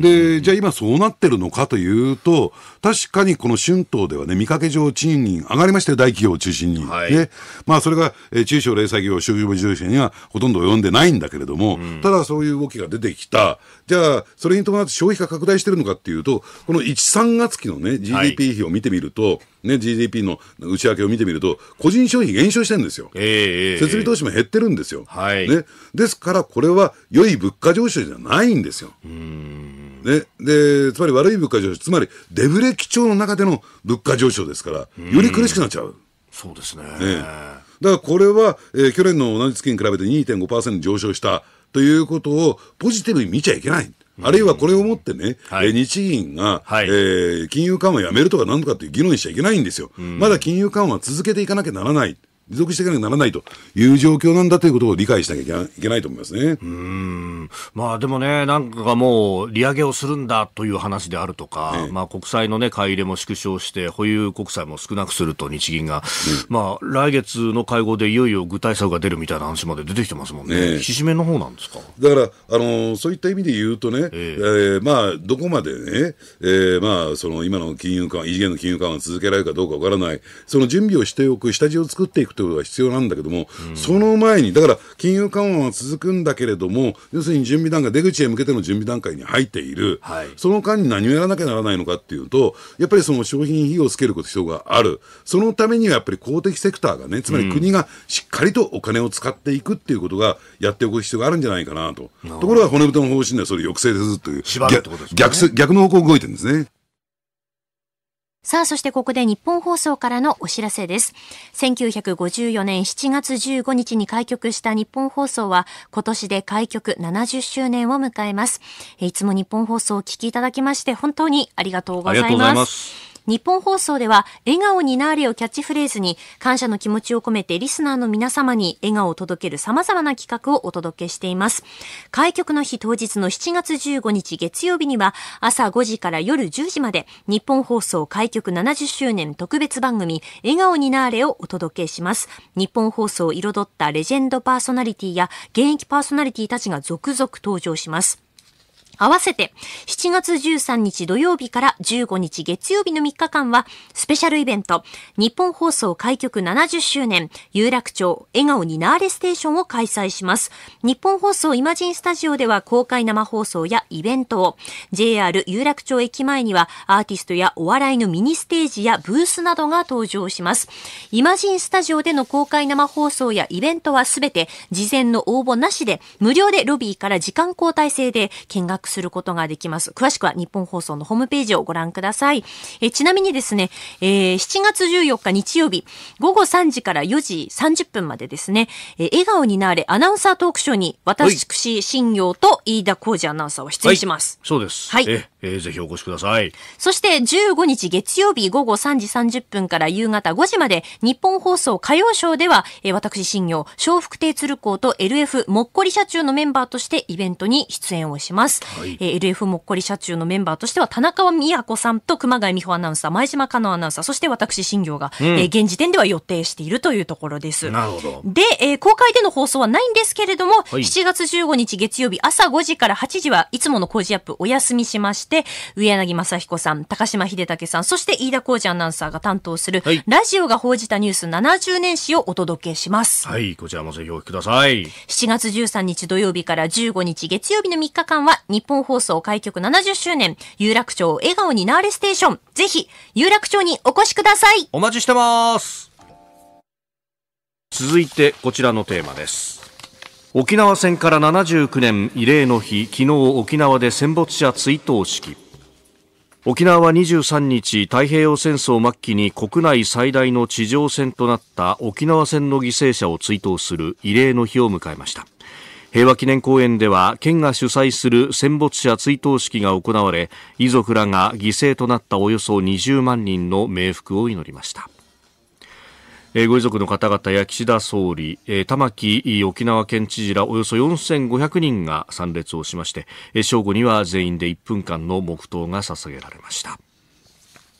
で、じゃあ今、そうなってるのかというと、確かにこの春闘ではね、見かけ上、賃金上がりましたよ、大企業を中心に。はい、ねまあ、それが、中小零細業、就業従事者にはほとんど及んでないんだけれども、ただそういう動きが出てきた、じゃあ、それに伴って消費が拡大してるのかっていうと、この1、3月期のね、GDP 比を見てみると、はいね、GDP の内訳を見てみると、個人消費減少してるんですよ、えー、設備投資も減ってるんですよ、はい、ね、ですからこれは良い物価上昇じゃないんですよ。ね、でつまり悪い物価上昇、つまりデブレ基調の中での物価上昇ですから、より苦しくなっちゃう。うそうですねねだからこれは、えー、去年の同じ月に比べて2.5%上昇したということをポジティブに見ちゃいけない。あるいはこれをもってね、はい、日銀が、はい、えー、金融緩和やめるとかなんとかっていう議論しちゃいけないんですよ。まだ金融緩和続けていかなきゃならない。持続していかなきゃならないという状況なんだということを理解しなきゃいけないと思いますね。うんまあでもね、なんかもう利上げをするんだという話であるとか、まあ国債のね、買い入れも縮小して、保有国債も少なくすると日銀が、うん、まあ来月の会合でいよいよ具体策が出るみたいな話まで出てきてますもんね。めの方なんですか。だから、あのー、そういった意味で言うとね、ええー、まあどこまでね、えー、まあその今の金融緩和、異次元の金融緩和続けられるかどうかわからない、その準備をしておく、下地を作っていくってことが必要なんだけども、うん、その前に、だから金融緩和は続くんだけれども、要するに準備段階、出口へ向けての準備段階に入っている、はい、その間に何をやらなきゃならないのかっていうと、やっぱりその商品費用をつけること必要がある、そのためにはやっぱり公的セクターがね、つまり国がしっかりとお金を使っていくっていうことがやっておく必要があるんじゃないかなと、ところが骨太の方針ではそれ抑制ですという、ね、逆の方向動いてるんですね。さあ、そしてここで日本放送からのお知らせです。1954年7月15日に開局した日本放送は、今年で開局70周年を迎えます。いつも日本放送をお聞きいただきまして、本当にありがとうございます。日本放送では、笑顔になーれをキャッチフレーズに、感謝の気持ちを込めてリスナーの皆様に笑顔を届ける様々な企画をお届けしています。開局の日当日の7月15日月曜日には、朝5時から夜10時まで、日本放送開局70周年特別番組、笑顔になーれをお届けします。日本放送を彩ったレジェンドパーソナリティや、現役パーソナリティたちが続々登場します。合わせて7月13日土曜日から15日月曜日の3日間はスペシャルイベント日本放送開局70周年有楽町笑顔にナーレステーションを開催します日本放送イマジンスタジオでは公開生放送やイベントを JR 有楽町駅前にはアーティストやお笑いのミニステージやブースなどが登場しますイマジンスタジオでの公開生放送やイベントはすべて事前の応募なしで無料でロビーから時間交代制で見学することができます。詳しくは日本放送のホームページをご覧ください。えちなみにですね、えー、7月14日日曜日、午後3時から4時30分までですね、えー、笑顔になれアナウンサートークショーに私、新行と飯田浩二アナウンサーを出演します。はい、そうです。はい。えー、ぜひお越しください。そして15日月曜日午後3時30分から夕方5時まで、日本放送歌謡ショーでは、えー、私、新業、笑福亭鶴光と LF もっこり社中のメンバーとしてイベントに出演をします。はい、えー、LF もっこり社中のメンバーとしては田中美也子さんと熊谷美穂アナウンサー前島香奈アナウンサーそして私新業が、うん、えー、現時点では予定しているというところです。なるほどで、えー、公開での放送はないんですけれども、はい、7月15日月曜日朝5時から8時はいつもの工事アップお休みしまして上柳正彦さん高島秀武さんそして飯田浩二アナウンサーが担当する、はい、ラジオが報じたニュース70年史をお届けします。はいこちらもぜひお聞きください。7月13日土曜日から15日月曜日の3日間は日本放送開局70周年、有楽町笑顔になーれステーション。ぜひ、有楽町にお越しください。お待ちしてます。続いて、こちらのテーマです。沖縄戦から79年慰霊の日、昨日沖縄で戦没者追悼式。沖縄は23日、太平洋戦争末期に国内最大の地上戦となった沖縄戦の犠牲者を追悼する慰霊の日を迎えました。平和記念公園では県が主催する戦没者追悼式が行われ遺族らが犠牲となったおよそ20万人の冥福を祈りましたご遺族の方々や岸田総理、玉城沖縄県知事らおよそ4500人が参列をしまして正午には全員で1分間の黙祷が捧げられました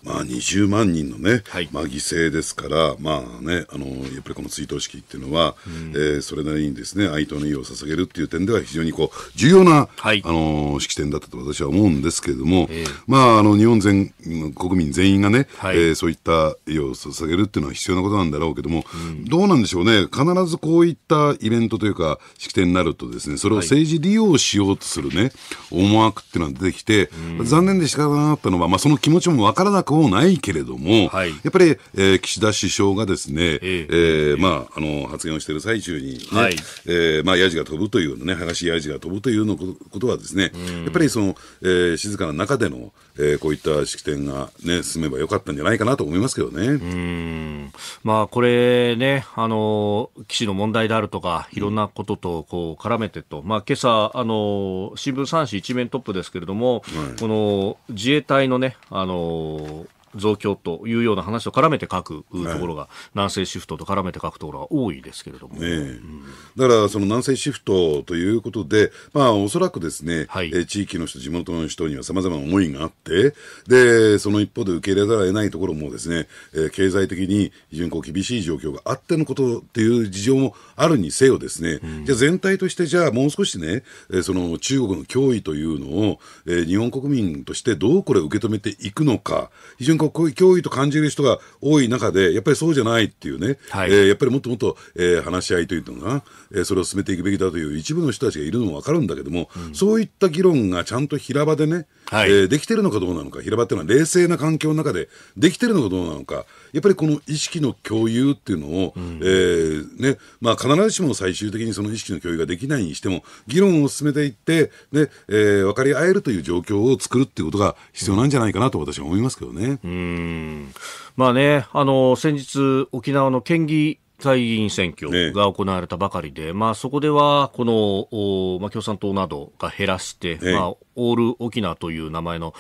まあ、20万人のね、はい、まあ、犠牲ですから、まあね、あのやっぱりこの追悼式っていうのは、うん、えー、それなりにですね哀悼の意を捧げるっていう点では非常にこう重要な、はい、あの式典だったと私は思うんですけれども、えー、まあ、あの日本全国民全員がね、はい、えー、そういった意を捧げるっていうのは必要なことなんだろうけども、うん、どうなんでしょうね必ずこういったイベントというか式典になるとですねそれを政治利用しようとするね、思惑っていうのは出てきて、うん、残念でしかなかったのは、まあ、その気持ちもわからなくくもないけれども、はい、やっぱり、えー、岸田首相がですね、えー、えー、まあ、あの、発言をしている最中に、ね、はい、えー、まあ、やじが飛ぶというね、がしやじが飛ぶというのことはですね、やっぱりその、えー、静かな中での、えー、こういった式典がね、進めばよかったんじゃないかなと思いますけどね。まあ、これね、あの、岸の問題であるとか、いろんなこととこう絡めてと、まあ、今朝、あの、新聞3紙一面トップですけれども、はい、この自衛隊のね、あの、増強というような話を絡めて書くところが、はい、南西シフトと絡めて書くところが多いですけれども、ねうん、だからその南西シフトということで、まあ、おそらくですね、はい、え地域の人、地元の人にはさまざまな思いがあってで、その一方で受け入れざるを得ないところもですね、え経済的に非常にこう厳しい状況があってのことっていう事情もあるにせよ、ですね、うん、じゃあ全体として、じゃあもう少しね、えその中国の脅威というのを、え日本国民としてどうこれ受け止めていくのか、非常になこういう脅威と感じる人が多い中で、やっぱりそうじゃないっていうね、はい、えー、やっぱりもっともっと、えー、話し合いというのが、えー、それを進めていくべきだという一部の人たちがいるのも分かるんだけども、うん、そういった議論がちゃんと平場でね、はい、えー、できてるのかどうなのか、平場っていうのは冷静な環境の中でできてるのかどうなのか、やっぱりこの意識の共有っていうのを、うん、えー、ねまあ、必ずしも最終的にその意識の共有ができないにしても、議論を進めていって、ねえー、分かり合えるという状況を作るっていうことが必要なんじゃないかなと私は思いますけどね。うん、まあね、あの先日、沖縄の県議会議員選挙が行われたばかりで、まあ、そこではこの、まあ、共産党などが減らして、ね、まあオール沖縄という名前の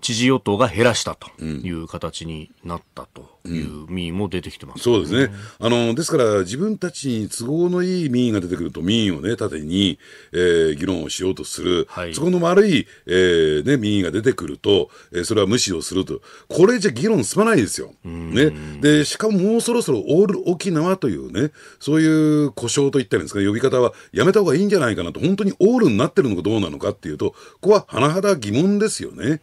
知事与党が減らしたという形になったという民意も出てきてます、うんうん、そうですねあのですから自分たちに都合のいい民意が出てくると民意を、ね、盾に、えー、議論をしようとする、はい、都合の悪い、えーね、民意が出てくると、えー、それは無視をするとこれじゃ議論進まないですよ、ね、でしかももうそろそろオール沖縄というねそういう故障といったらですか、呼び方はやめた方がいいんじゃないかなと本当にオールになってるのかどうなのかっていうとここはは甚だ疑問ですよね。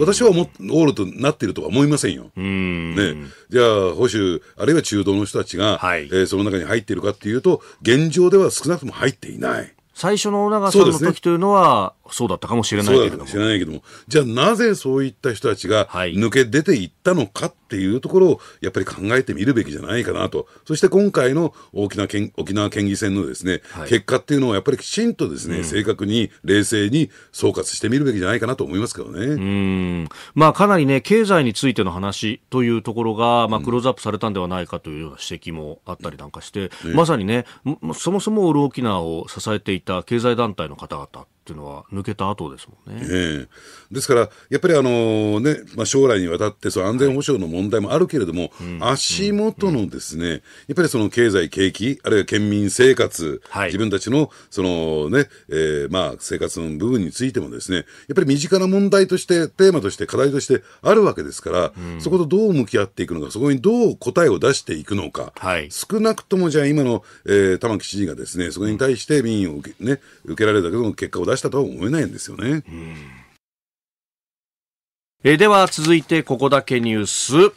私はもオールとなっているとは思いませんよ。ね、じゃあ、保守、あるいは中道の人たちが、はい、えー、その中に入っているかっていうと、現状では少なくとも入っていない。最初の長さの時というのはそうだったかもしれないけども。そうだったかもしれないけども、じゃあなぜそういった人たちが抜け出ていったのかっっていうところをやっぱり考えてみるべきじゃないかなと、そして今回の沖縄県沖縄県議選のですね、はい、結果っていうのをやっぱりきちんとですね、うん、正確に冷静に総括してみるべきじゃないかなと思いますけどね。うんまあ、かなりね、経済についての話というところが、まあ、クローズアップされたんではないかというような指摘もあったりなんかして、うん、まさにね、そもそもオール沖縄を支えていた経済団体の方々っていうのは抜けた後ですもんね。えー、ですから、やっぱりあの、ねまあ、将来にわたってその安全保障の問題もあるけれども、はい、足元のですね、うんうん、やっぱりその経済、景気、あるいは県民生活、はい、自分たちのそのね、ねえー、まあ生活の部分についてもですね、やっぱり身近な問題として、テーマとして、課題としてあるわけですから、うん、そことどう向き合っていくのか、そこにどう答えを出していくのか、はい、少なくともじゃあ今の、えー、玉城知事がですね、そこに対して民意を受け,、ね、受けられるだけの結果を出したとは思えないんですよね。えでは続いてここだけニュース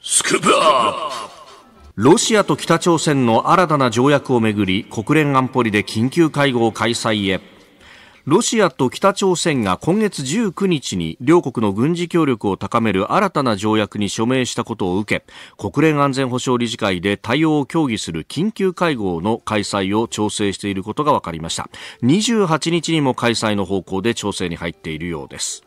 スクープアップロシアと北朝鮮の新たな条約をめぐり国連安保理で緊急会合を開催へロシアと北朝鮮が今月19日に両国の軍事協力を高める新たな条約に署名したことを受け国連安全保障理事会で対応を協議する緊急会合の開催を調整していることが分かりました28日にも開催の方向で調整に入っているようです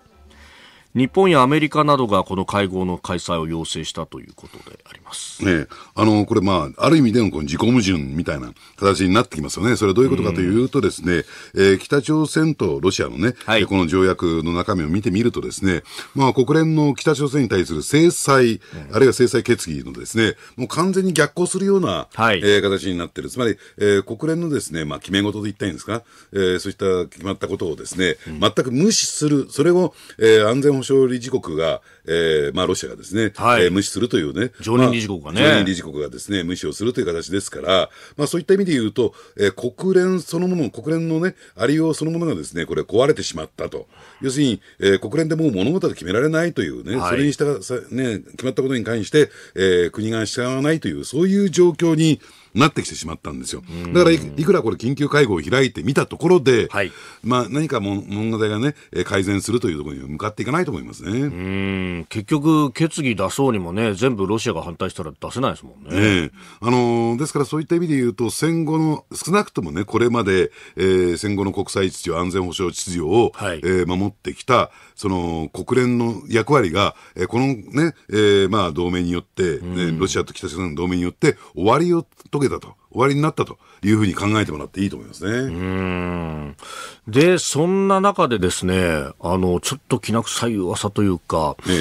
日本やアメリカなどがこの会合の開催を要請したということであります、ね、あのこれ、まあ、ある意味でのこの自己矛盾みたいな形になってきますよね、それはどういうことかというと、ですね、うん、えー、北朝鮮とロシアのね、はい、この条約の中身を見てみると、ですね、まあ、国連の北朝鮮に対する制裁、うん、あるいは制裁決議のですねもう完全に逆行するような、はい、えー、形になってる、つまり、えー、国連のですね、まあ、決め事と言ったいんですか、えー、そういった決まったことをですね、うん、全く無視する、それを、えー、安全保理事国が、えーまあ、ロシアがですね、はい、えー、無視するというね、常任理事国がね、まあ、常任理事国がですね無視をするという形ですから、まあ、そういった意味で言うと、えー、国連そのもの、国連のね、ありようそのものがですねこれ壊れてしまったと、要するに、えー、国連でもう物事が決められないというね、はい、それにしたさ、ね、決まったことに関して、えー、国が従わないという、そういう状況に。なってきてしまったんですよ。だからい、いくらこれ緊急会合を開いてみたところで、はい、まあ、何か問題がね、改善するというところに向かっていかないと思いますね。うん結局、決議出そうにもね、全部ロシアが反対したら出せないですもんね。あのー、ですからそういった意味で言うと、戦後の、少なくともね、これまで、えー、戦後の国際秩序、安全保障秩序を、はい、えー、守ってきた、その国連の役割が、えー、このね、えー、まあ同盟によって、うん、ロシアと北朝鮮の同盟によって終わりを遂げたと。終わりになったというふうに考えてもらっていいと思いますね。うんで、そんな中でですね、あの、ちょっときな臭い噂というか、ね、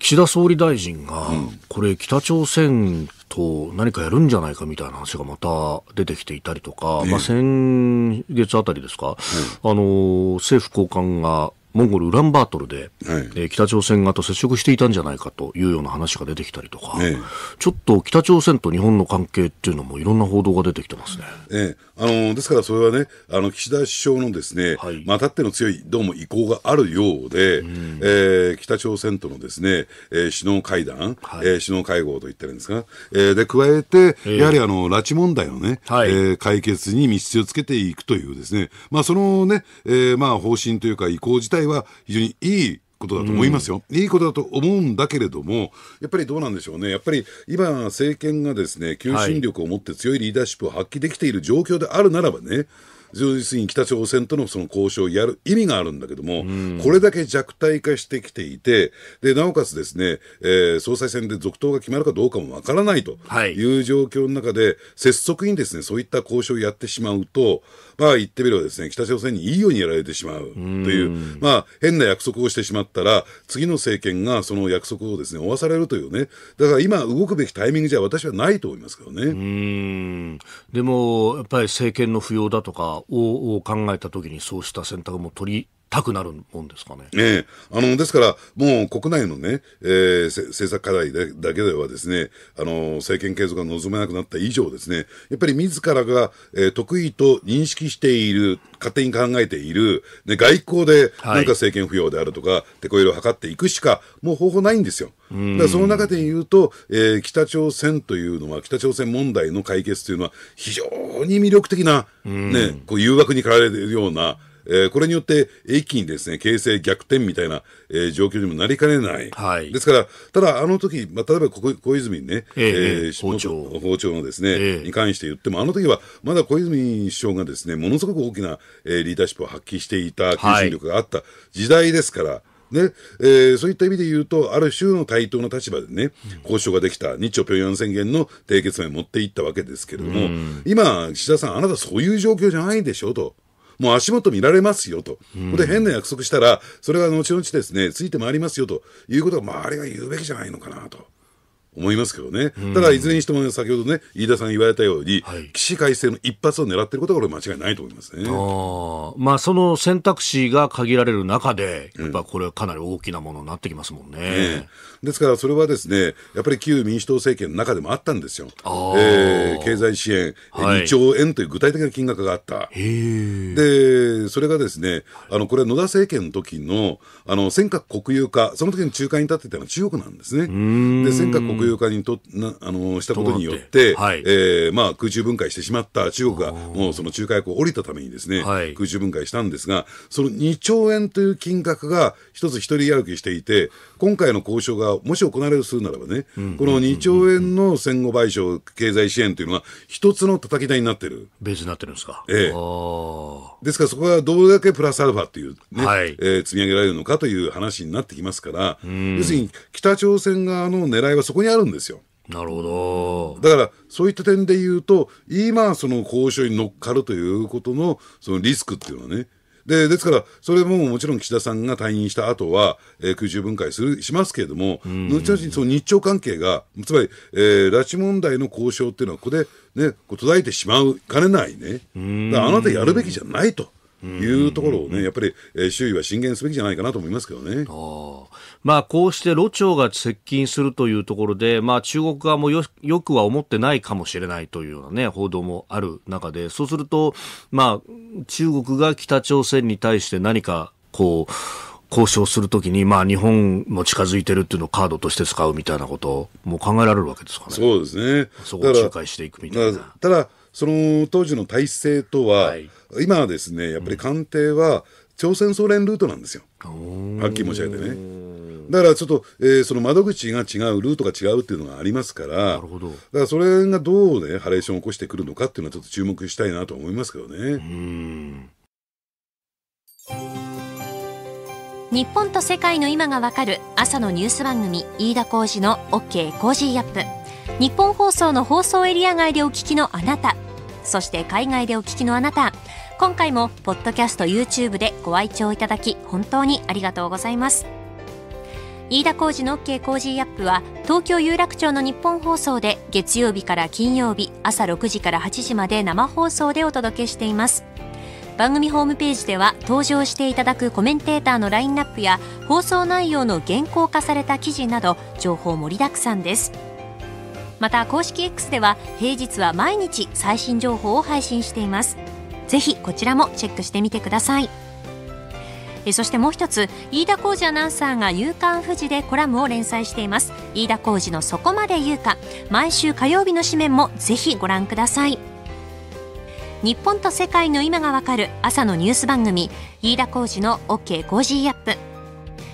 岸田総理大臣が、うん、これ北朝鮮と何かやるんじゃないかみたいな話がまた出てきていたりとか、ね、まあ、先月あたりですか、うん、あの、政府高官がモンゴル・ウランバートルで、はい、えー、北朝鮮側と接触していたんじゃないかというような話が出てきたりとか、ええ、ちょっと北朝鮮と日本の関係っていうのもいろんな報道が出てきてますね。ええあのですからそれはね、あの岸田首相のですね、はい、まあ、たっての強いどうも意向があるようで、うん、えー、北朝鮮とのですね、えー、首脳会談、はい、えー、首脳会合と言ってるんですが、えー、で加えて、えー、やはりあの拉致問題をね、はい、えー、解決に道筋をつけていくというですね、まあ、そのね、えーまあ、方針というか意向自体は非常にいいことだと思いますよ、うん、いいことだと思うんだけれども、やっぱりどうなんでしょうね、やっぱり今、政権がですね求心力を持って強いリーダーシップを発揮できている状況であるならばね、はい常実に北朝鮮とのその交渉をやる意味があるんだけども、これだけ弱体化してきていて、で、なおかつですね、えー、総裁選で続投が決まるかどうかもわからないという状況の中で、拙速にですね、そういった交渉をやってしまうと、まあ言ってみればですね、北朝鮮にいいようにやられてしまうという、うまあ変な約束をしてしまったら、次の政権がその約束をですね、負わされるというね、だから今動くべきタイミングじゃ私はないと思いますけどね。でも、やっぱり政権の不要だとか、を考えた時にそうした選択も取りたくなるもんですかね。ええあの、ですから、もう国内のね、えー、政策課題だけではですね、あの、政権継続が望めなくなった以上ですね、やっぱり自らが、えー、得意と認識している、勝手に考えている、で、外交で、なんか政権不要であるとか、は手こ入れを図っていくしか、もう方法ないんですよ。だその中で言うと、えー、北朝鮮というのは、北朝鮮問題の解決というのは、非常に魅力的な、ね、こう誘惑に駆られるような、えー、これによって一気にですね、形勢逆転みたいな、えー、状況にもなりかねない。はい、ですから、ただあの時、まあ、例えば小小泉ね、えー、えー、包丁包丁のですね、えー、に関して言っても、あの時はまだ小泉首相がですね、ものすごく大きな、えー、リーダーシップを発揮していた、求心力があった時代ですから、はいねえー、そういった意味で言うと、ある種の対等の立場でね、交渉ができた、日朝平壌宣言の締結まで持っていったわけですけれども、うん、今、岸田さん、あなたそういう状況じゃないでしょと。もう足元見られますよと、うん、で変な約束したら、それが後々ですね、ついてまいりますよということは、まあ、あれが言うべきじゃないのかなと。思いますけどね、ただいずれにしても、ね、先ほどね、飯田さん言われたように、はい、起死回生の一発を狙ってることは、これ、間違いないと思いますねあ、まあ、その選択肢が限られる中で、やっぱこれ、はかなり大きなものになってきますもんね。うんねですからそれはですねやっぱり旧民主党政権の中でもあったんですよ、えー、経済支援、はい、2兆円という具体的な金額があった、でそれがですねあのこれは野田政権の時のあの尖閣国有化、その時に仲介に立ってたのは中国なんですね、で尖閣国有化にとなあのしたことによって、っはい、えー、まあ、空中分解してしまった中国がもうその仲介を降りたためにですね、はい、空中分解したんですが、その2兆円という金額が一つ一人歩きしていて、今回の交渉がもし行われるするならばね、この2兆円の戦後賠償、経済支援というのは、一つの叩き台になってる。ベースになってるんですか。ええ。ですから、そこがどれだけプラスアルファっていうね、はい、えー、積み上げられるのかという話になってきますから、要するに北朝鮮側の狙いはそこにあるんですよ。なるほど。だから、そういった点で言うと、今、その交渉に乗っかるということの、そのリスクっていうのはね、でですから、それももちろん岸田さんが退任した後は、えー、空中分解するしますけれども、後々その日朝関係が、つまり、えー、拉致問題の交渉っていうのは、ここで、ね、こう途絶えてしまうかねないね、あなたやるべきじゃないと。いうところをね、やっぱり、えー、周囲は進言すべきじゃないかなと思いますけどね。あまあ、こうして路長が接近するというところで、まあ、中国側もよよくは思ってないかもしれないというような、ね、報道もある中で、そうすると、まあ、中国が北朝鮮に対して何かこう、交渉するときに、まあ、日本も近づいてるっていうのをカードとして使うみたいなことも考えられるわけですかね。そうですね。そこを仲介していくみたいな。ただ、その当時の体制とは、はい今はですねやっぱり官邸は朝鮮総連ルートなんですよ、はっきり申し上げてね。だからちょっと、えー、その窓口が違う、ルートが違うっていうのがありますから、なるほどだからそれがどうね、ハレーションを起こしてくるのかっていうのは、ちょっと注目したいなと思いますけどね。日本と世界の今がわかる朝のニュース番組、飯田浩司の OK コージーアップ。日本放送の放送エリア外でお聞きのあなた、そして海外でお聞きのあなた、今回もポッドキャスト YouTube でご愛聴いただき本当にありがとうございます飯田浩二の OK 工事アップは東京有楽町の日本放送で月曜日から金曜日朝6時から8時まで生放送でお届けしています番組ホームページでは登場していただくコメンテーターのラインナップや放送内容の原稿化された記事など情報盛りだくさんですまた公式 X では平日は毎日最新情報を配信していますぜひこちらもチェックしてみてくださいえそしてもう一つ飯田浩二アナウンサーが「夕刊富士」でコラムを連載しています飯田浩二の「そこまで言うか」毎週火曜日の紙面もぜひご覧ください日本と世界の今がわかる朝のニュース番組飯田浩二の OK コージーアップ